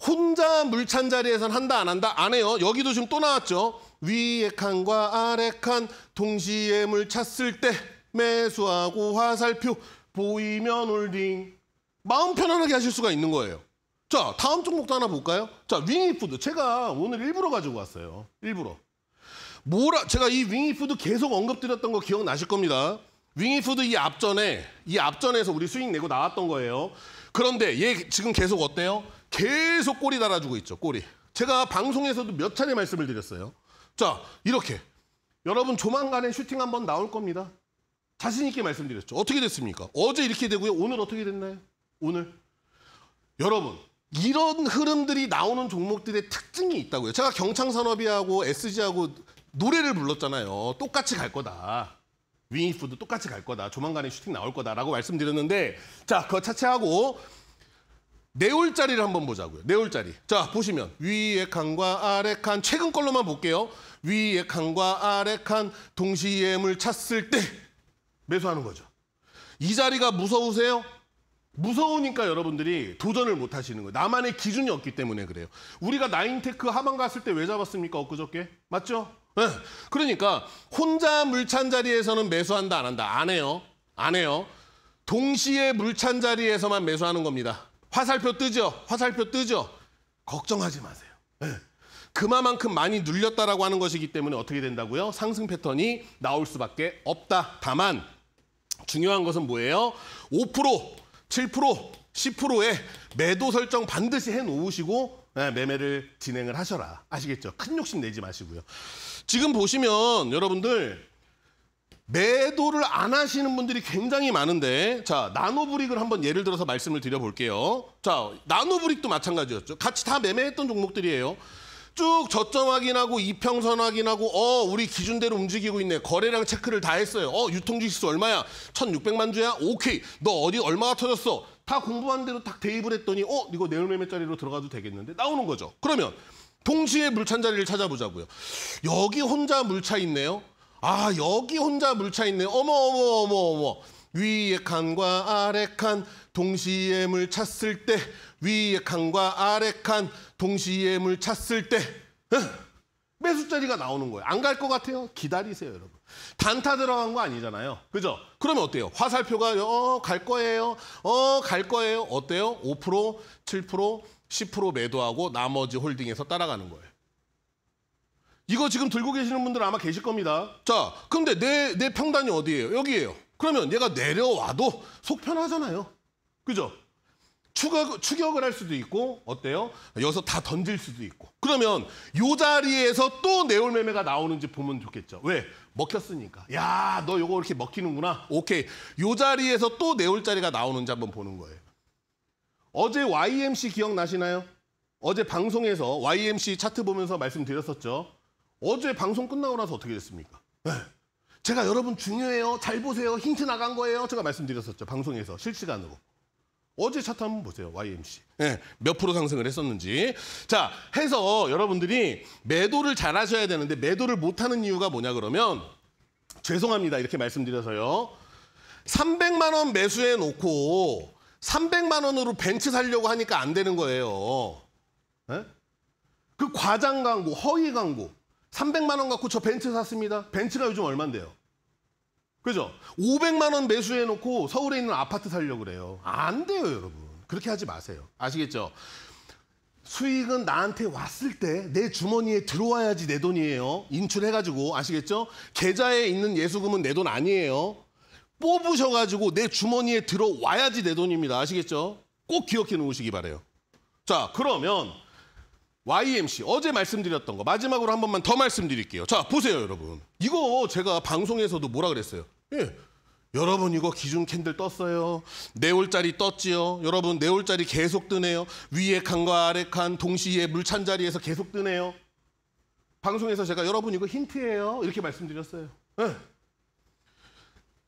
혼자 물 찬 자리에선 한다 안 한다 안 해요. 여기도 지금 또 나왔죠. 위에 칸과 아래 칸 동시에 물 찼을 때 매수하고 화살표 보이면 홀딩 마음 편안하게 하실 수가 있는 거예요. 자, 다음 종목도 하나 볼까요? 자, 윙이푸드. 제가 오늘 일부러 가지고 왔어요. 일부러. 뭐라 제가 이 윙이푸드 계속 언급드렸던 거 기억나실 겁니다. 윙이푸드 이 앞전에 이 앞전에서 우리 수익 내고 나왔던 거예요. 그런데 얘 지금 계속 어때요? 계속 꼬리 달아주고 있죠. 꼬리. 제가 방송에서도 몇 차례 말씀을 드렸어요. 자, 이렇게 여러분 조만간에 슈팅 한번 나올 겁니다. 자신 있게 말씀드렸죠. 어떻게 됐습니까? 어제 이렇게 되고요. 오늘 어떻게 됐나요? 오늘 여러분 이런 흐름들이 나오는 종목들의 특징이 있다고요. 제가 경창산업이하고 SG하고 노래를 불렀잖아요. 똑같이 갈 거다. 윙이푸드 똑같이 갈 거다. 조만간에 슈팅 나올 거다라고 말씀드렸는데 자, 그거 차치하고 네올짜리를 한번 보자고요. 네올짜리. 자, 보시면 위의 칸과 아래 칸 최근 걸로만 볼게요. 위의 칸과 아래 칸 동시에 물 찼을 때 매수하는 거죠. 이 자리가 무서우세요? 무서우니까 여러분들이 도전을 못 하시는 거예요. 나만의 기준이 없기 때문에 그래요. 우리가 나인테크 하방 갔을 때 왜 잡았습니까? 엊그저께? 맞죠? 네. 그러니까 혼자 물찬 자리에서는 매수한다 안 한다? 안 해요. 안 해요. 동시에 물찬 자리에서만 매수하는 겁니다. 화살표 뜨죠? 화살표 뜨죠? 걱정하지 마세요. 네. 그만큼 많이 눌렸다라고 하는 것이기 때문에 어떻게 된다고요? 상승 패턴이 나올 수밖에 없다. 다만 중요한 것은 뭐예요? 5%, 7%, 10%의 매도 설정 반드시 해놓으시고 예, 매매를 진행을 하셔라. 아시겠죠? 큰 욕심 내지 마시고요. 지금 보시면 여러분들 매도를 안 하시는 분들이 굉장히 많은데 자 나노브릭을 한번 예를 들어서 말씀을 드려볼게요. 자 나노브릭도 마찬가지였죠. 같이 다 매매했던 종목들이에요. 쭉 저점 확인하고 이평선 확인하고 어 우리 기준대로 움직이고 있네 거래량 체크를 다 했어요 어 유통지수 얼마야 1600만 주야 오케이 너 어디 얼마가 터졌어 다 공부한 대로 딱 대입을 했더니 어 이거 내일 매매짜리로 들어가도 되겠는데 나오는 거죠 그러면 동시에 물찬 자리를 찾아보자고요 여기 혼자 물차 있네요 아 여기 혼자 물차 있네요 어머 어머 어머 어머 위에 칸과 아래 칸 동시에 물 찼을 때 위의 칸과 아래 칸 동시에 물 찼을 때 매수자리가 나오는 거예요. 안 갈 것 같아요? 기다리세요, 여러분. 단타 들어간 거 아니잖아요. 그죠? 그러면 어때요? 화살표가 어, 갈 거예요. 어, 갈 거예요. 어때요? 5%, 7%, 10% 매도하고 나머지 홀딩에서 따라가는 거예요. 이거 지금 들고 계시는 분들 아마 계실 겁니다. 자, 근데 내, 내 평단이 어디예요? 여기예요. 그러면 얘가 내려와도 속 편하잖아요. 그죠? 추격, 추격을 할 수도 있고 어때요? 여기서 다 던질 수도 있고 그러면 이 자리에서 또 내올매매가 나오는지 보면 좋겠죠 왜? 먹혔으니까 야너이거 이렇게 먹히는구나 오케이 이 자리에서 또 내올 자리가 나오는지 한번 보는 거예요 어제 YMC 기억나시나요? 어제 방송에서 YMC 차트 보면서 말씀드렸었죠 어제 방송 끝나고 나서 어떻게 됐습니까? 네. 제가 여러분 중요해요 잘 보세요 힌트 나간 거예요 제가 말씀드렸었죠 방송에서 실시간으로 어제 차트 한번 보세요. YMC. 네, 예, 몇 프로 상승을 했었는지. 자, 해서 여러분들이 매도를 잘 하셔야 되는데 매도를 못 하는 이유가 뭐냐 그러면 죄송합니다. 이렇게 말씀드려서요. 300만 원 매수해 놓고 300만 원으로 벤츠 살려고 하니까 안 되는 거예요. 네? 그 과장 광고, 허위 광고. 300만 원 갖고 저 벤츠 샀습니다. 벤츠가 요즘 얼만데요? 그죠? 500만 원 매수해 놓고 서울에 있는 아파트 살려고 그래요. 안 돼요, 여러분. 그렇게 하지 마세요. 아시겠죠? 수익은 나한테 왔을 때 내 주머니에 들어와야지 내 돈이에요. 인출해가지고 아시겠죠? 계좌에 있는 예수금은 내 돈 아니에요. 뽑으셔가지고 내 주머니에 들어와야지 내 돈입니다. 아시겠죠? 꼭 기억해 놓으시기 바래요. 자 그러면 YMC 어제 말씀드렸던 거 마지막으로 한 번만 더 말씀드릴게요. 자 보세요 여러분. 이거 제가 방송에서도 뭐라 그랬어요. 예. 여러분 이거 기준 캔들 떴어요. 네올짜리 떴지요. 여러분 네올짜리 계속 뜨네요. 위에 칸과 아래 칸 동시에 물찬 자리에서 계속 뜨네요. 방송에서 제가 여러분 이거 힌트예요. 이렇게 말씀드렸어요. 예.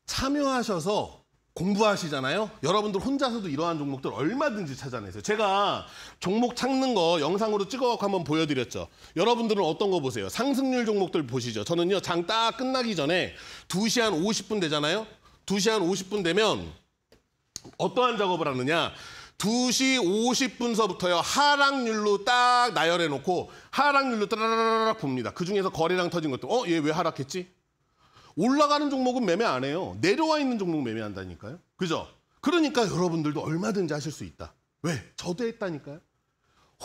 참여하셔서 공부하시잖아요. 여러분들 혼자서도 이러한 종목들 얼마든지 찾아내세요. 제가 종목 찾는 거 영상으로 찍어갖고 한번 보여드렸죠. 여러분들은 어떤 거 보세요? 상승률 종목들 보시죠. 저는요, 장 딱 끝나기 전에 2시 한 50분 되잖아요. 2시 한 50분 되면 어떠한 작업을 하느냐. 2시 50분서부터요 하락률로 딱 나열해놓고 하락률로 따라라락 봅니다. 그중에서 거래량 터진 것도 어? 얘 왜 하락했지? 올라가는 종목은 매매 안 해요. 내려와 있는 종목 매매한다니까요. 그죠? 그러니까 여러분들도 얼마든지 하실 수 있다. 왜? 저도 했다니까요.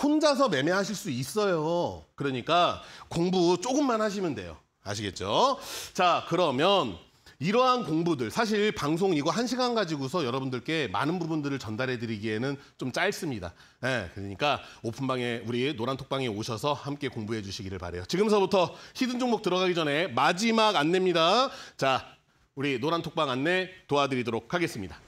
혼자서 매매하실 수 있어요. 그러니까 공부 조금만 하시면 돼요. 아시겠죠? 자, 그러면 이러한 공부들 사실 방송 이거 한 시간 가지고서 여러분들께 많은 부분들을 전달해 드리기에는 좀 짧습니다. 예, 그러니까 오픈방에 우리 노란톡방에 오셔서 함께 공부해 주시기를 바래요. 지금서부터 히든 종목 들어가기 전에 마지막 안내입니다. 자, 우리 노란톡방 안내 도와드리도록 하겠습니다.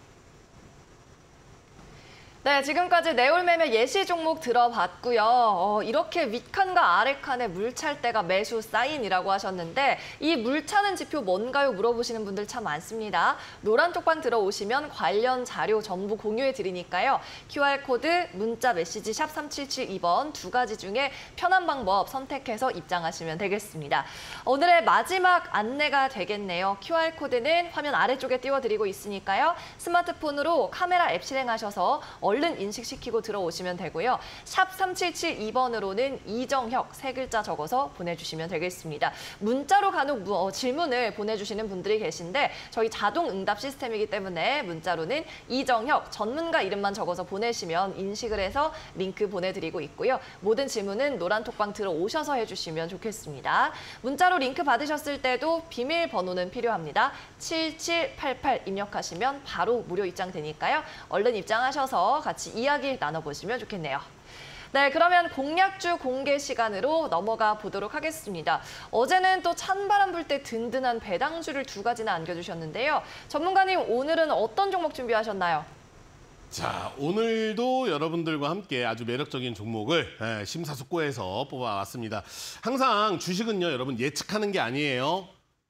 네, 지금까지 내올매매 예시 종목 들어봤고요. 어, 이렇게 윗칸과 아래칸에물찰때가 매수 사인이라고 하셨는데 이 물차는 지표 뭔가요? 물어보시는 분들 참 많습니다. 노란 쪽방 들어오시면 관련 자료 전부 공유해드리니까요. QR코드, 문자 메시지 샵 3772번 두 가지 중에 편한 방법 선택해서 입장하시면 되겠습니다. 오늘의 마지막 안내가 되겠네요. QR코드는 화면 아래쪽에 띄워드리고 있으니까요. 스마트폰으로 카메라 앱 실행하셔서 얼른 인식시키고 들어오시면 되고요. 샵 3772번으로는 이정혁 세 글자 적어서 보내주시면 되겠습니다. 문자로 간혹 어, 질문을 보내주시는 분들이 계신데 저희 자동 응답 시스템이기 때문에 문자로는 이정혁 전문가 이름만 적어서 보내시면 인식을 해서 링크 보내드리고 있고요. 모든 질문은 노란톡방 들어오셔서 해주시면 좋겠습니다. 문자로 링크 받으셨을 때도 비밀번호는 필요합니다. 7788 입력하시면 바로 무료 입장되니까요. 얼른 입장하셔서 같이 이야기 나눠보시면 좋겠네요. 네, 그러면 공략주 공개 시간으로 넘어가 보도록 하겠습니다. 어제는 또 찬바람 불 때 든든한 배당주를 두 가지나 안겨주셨는데요. 전문가님, 오늘은 어떤 종목 준비하셨나요? 자, 오늘도 여러분들과 함께 아주 매력적인 종목을 예, 심사숙고해서 뽑아왔습니다. 항상 주식은요, 여러분 예측하는 게 아니에요.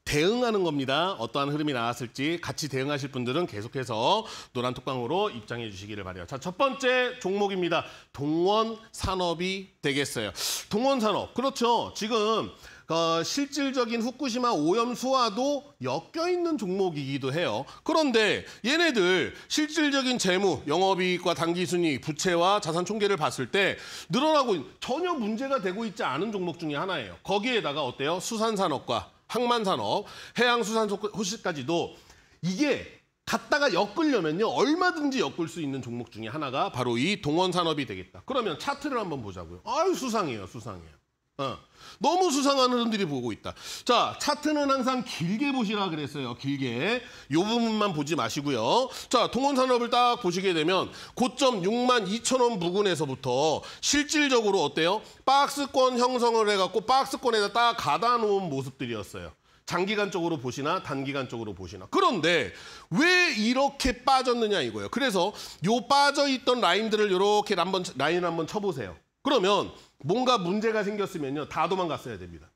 대응하는 겁니다. 어떠한 흐름이 나왔을지 같이 대응하실 분들은 계속해서 노란 톡방으로 입장해 주시기를 바래요. 자, 첫 번째 종목입니다. 동원 산업이 되겠어요. 동원 산업. 그렇죠. 지금 어, 실질적인 후쿠시마 오염수와도 엮여 있는 종목이기도 해요. 그런데 얘네들 실질적인 재무, 영업이익과 단기순이익, 부채와 자산 총계를 봤을 때 늘어나고 전혀 문제가 되고 있지 않은 종목 중에 하나예요. 거기에다가 어때요? 수산산업과 항만산업, 해양수산소 호실까지도 이게 갔다가 엮으려면요. 얼마든지 엮을 수 있는 종목 중에 하나가 바로 이 동원산업이 되겠다. 그러면 차트를 한번 보자고요. 아유, 수상해요, 수상해요. 어. 너무 수상한 흐름들이 보고 있다. 자, 차트는 항상 길게 보시라 그랬어요. 길게. 요 부분만 보지 마시고요. 자, 통원산업을 딱 보시게 되면 고점 6만 2천 원 부근에서부터 실질적으로 어때요? 박스권 형성을 해갖고 박스권에다 딱 가다 놓은 모습들이었어요. 장기간 적으로 보시나 단기간 적으로 보시나 그런데 왜 이렇게 빠졌느냐 이거예요 그래서 요 빠져있던 라인들을 이렇게 한번 라인 한번 쳐보세요 그러면 뭔가 문제가 생겼으면요. 다 도망갔어야 됩니다.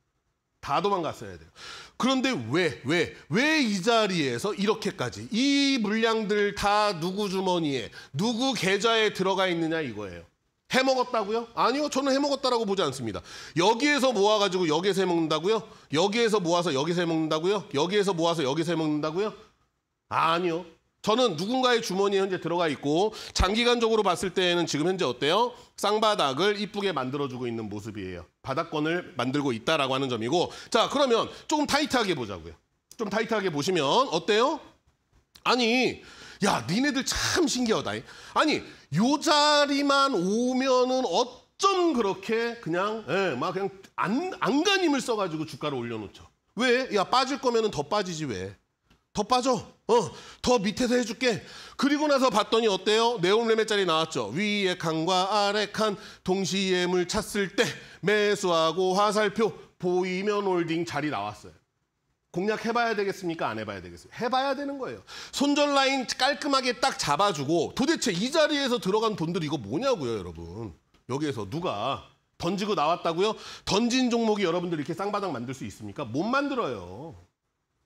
다 도망갔어야 돼요. 그런데 왜, 왜, 왜 이 자리에서 이렇게까지 이 물량들 다 누구 주머니에, 누구 계좌에 들어가 있느냐 이거예요. 해먹었다고요? 아니요, 저는 해먹었다라고 보지 않습니다. 여기에서 모아가지고 여기에서 해먹는다고요? 여기에서 모아서 여기서 해먹는다고요? 여기에서 모아서 여기서 해먹는다고요? 아니요. 저는 누군가의 주머니에 현재 들어가 있고 장기간적으로 봤을 때에는 지금 현재 어때요? 쌍바닥을 이쁘게 만들어주고 있는 모습이에요. 바닥권을 만들고 있다라고 하는 점이고 자 그러면 조금 타이트하게 보자고요. 좀 타이트하게 보시면 어때요? 아니 야 니네들 참 신기하다. 아니 요 자리만 오면은 어쩜 그렇게 그냥 예, 막 그냥 안, 안간힘을 써가지고 주가를 올려놓죠. 왜? 야 빠질 거면은 더 빠지지 왜? 더 빠져. 어, 더 밑에서 해줄게. 그리고 나서 봤더니 어때요? 네온레메짜리 나왔죠. 위에 칸과 아래 칸 동시에 물 찼을 때 매수하고 화살표 보이면 홀딩 자리 나왔어요. 공략해봐야 되겠습니까? 안 해봐야 되겠어요 해봐야 되는 거예요. 손절 라인 깔끔하게 딱 잡아주고 도대체 이 자리에서 들어간 돈들 이거 뭐냐고요, 여러분. 여기에서 누가 던지고 나왔다고요? 던진 종목이 여러분들 이렇게 쌍바닥 만들 수 있습니까? 못 만들어요.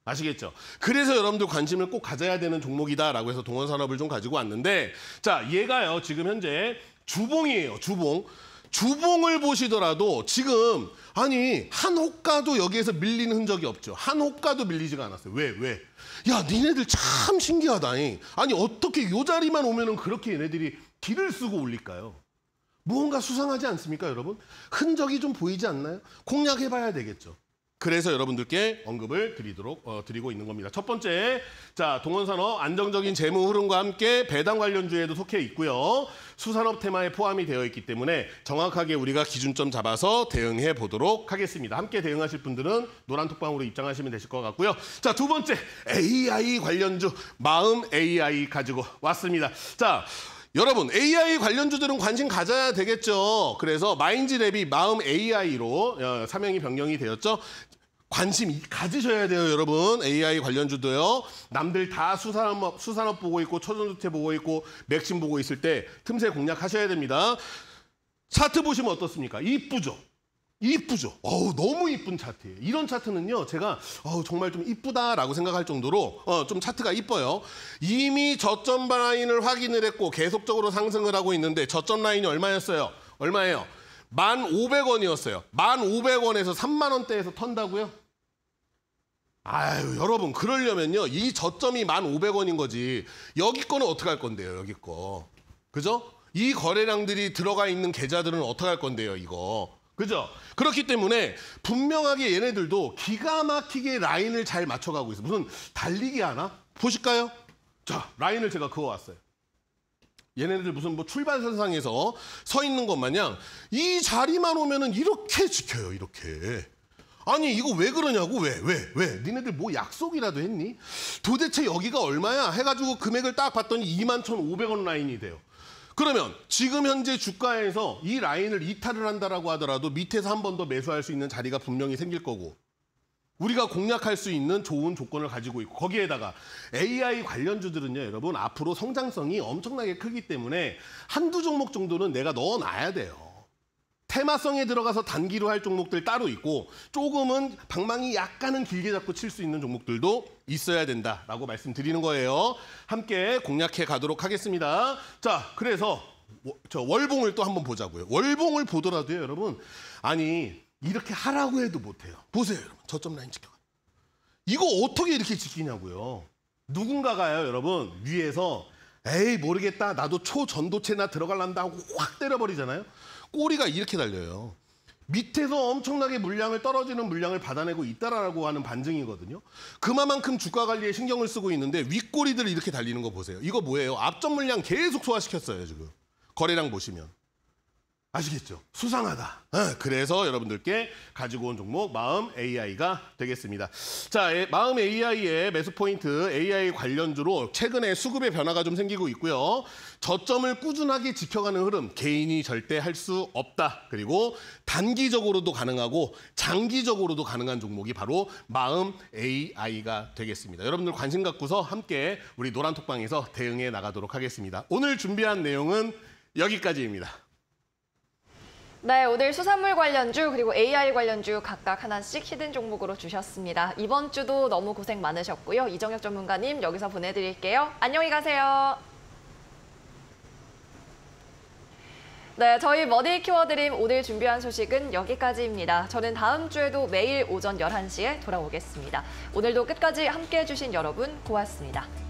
아시겠죠? 그래서 여러분들 관심을 꼭 가져야 되는 종목이다라고 해서 동원산업을 좀 가지고 왔는데 자 얘가요 지금 현재 주봉이에요 주봉 주봉을 보시더라도 지금 아니 한 호가도 여기에서 밀리는 흔적이 없죠 한 호가도 밀리지가 않았어요 왜 왜? 야 니네들 참 신기하다잉 아니 어떻게 요 자리만 오면은 그렇게 얘네들이 길을 쓰고 올릴까요? 무언가 수상하지 않습니까 여러분? 흔적이 좀 보이지 않나요? 공략해봐야 되겠죠 그래서 여러분들께 언급을 드리도록 어, 드리고 있는 겁니다. 첫 번째, 자 동원산업 안정적인 재무 흐름과 함께 배당 관련주에도 속해 있고요. 수산업 테마에 포함이 되어 있기 때문에 정확하게 우리가 기준점 잡아서 대응해 보도록 하겠습니다. 함께 대응하실 분들은 노란 톡방으로 입장하시면 되실 것 같고요. 자 두 번째 AI 관련주 마음 AI 가지고 왔습니다. 자. 여러분 AI 관련 주들은 관심 가져야 되겠죠. 그래서 마인지랩이 마음 AI로 사명이 어, 변경이 되었죠. 관심 가지셔야 돼요, 여러분. AI 관련주도요. 남들 다 수산업, 수산업 보고 있고, 초전도태 보고 있고, 맥심 보고 있을 때 틈새 공략하셔야 됩니다. 차트 보시면 어떻습니까? 이쁘죠? 이쁘죠? 어우, 너무 이쁜 차트예요. 이런 차트는요, 제가 어우, 정말 좀 이쁘다라고 생각할 정도로 어, 좀 차트가 이뻐요. 이미 저점 라인을 확인을 했고 계속적으로 상승을 하고 있는데 저점 라인이 얼마였어요? 얼마예요? 1 5 0 0 원이었어요 1 5 0 0원에서3만 원대에서 턴다고요? 아유, 여러분 그러려면요. 이 저점이 1 5 0 0 원인 거지. 여기 거는 어떻게 할 건데요, 여기 거. 그죠? 이 거래량들이 들어가 있는 계좌들은 어떻게 할 건데요, 이거. 그죠? 그렇기 때문에 분명하게 얘네들도 기가 막히게 라인을 잘 맞춰가고 있어. 무슨 달리기 하나? 보실까요? 자, 라인을 제가 그어왔어요. 얘네들 무슨 뭐 출발선상에서 서 있는 것 마냥 이 자리만 오면은 이렇게 지켜요, 이렇게. 아니 이거 왜 그러냐고 왜왜 왜, 니네들 뭐 약속이라도 했니? 도대체 여기가 얼마야? 해가지고 금액을 딱 봤더니 21,500원 라인이 돼요. 그러면 지금 현재 주가에서 이 라인을 이탈을 한다라고 하더라도 밑에서 한 번 더 매수할 수 있는 자리가 분명히 생길 거고 우리가 공략할 수 있는 좋은 조건을 가지고 있고 거기에다가 AI 관련주들은요 여러분 앞으로 성장성이 엄청나게 크기 때문에 한두 종목 정도는 내가 넣어놔야 돼요. 테마성에 들어가서 단기로 할 종목들 따로 있고 조금은 방망이 약간은 길게 잡고 칠 수 있는 종목들도 있어야 된다라고 말씀드리는 거예요. 함께 공략해 가도록 하겠습니다. 자, 그래서 저 월봉을 또 한번 보자고요. 월봉을 보더라도요, 여러분. 아니, 이렇게 하라고 해도 못해요. 보세요, 여러분. 저점 라인 지켜가. 이거 어떻게 이렇게 지키냐고요. 누군가가요, 여러분. 위에서 에이, 모르겠다. 나도 초전도체나 들어갈란다 하고 확 때려버리잖아요. 꼬리가 이렇게 달려요. 밑에서 엄청나게 물량을 떨어지는 물량을 받아내고 있다라고 하는 반증이거든요. 그만큼 주가 관리에 신경을 쓰고 있는데 윗꼬리들을 이렇게 달리는 거 보세요. 이거 뭐예요? 앞전 물량 계속 소화시켰어요, 지금. 거래량 보시면. 아시겠죠? 수상하다. 네, 그래서 여러분들께 가지고 온 종목 마음 AI가 되겠습니다. 자, 예, 마음 AI의 매수 포인트 AI 관련주로 최근에 수급의 변화가 좀 생기고 있고요. 저점을 꾸준하게 지켜가는 흐름 개인이 절대 할 수 없다. 그리고 단기적으로도 가능하고 장기적으로도 가능한 종목이 바로 마음 AI가 되겠습니다. 여러분들 관심 갖고서 함께 우리 노란톡방에서 대응해 나가도록 하겠습니다. 오늘 준비한 내용은 여기까지입니다. 네, 오늘 수산물 관련주 그리고 AI 관련주 각각 하나씩 히든 종목으로 주셨습니다. 이번 주도 너무 고생 많으셨고요. 이정혁 전문가님 여기서 보내드릴게요. 안녕히 가세요. 네, 저희 머니 키워드림 오늘 준비한 소식은 여기까지입니다. 저는 다음 주에도 매일 오전 11시에 돌아오겠습니다. 오늘도 끝까지 함께해 주신 여러분 고맙습니다.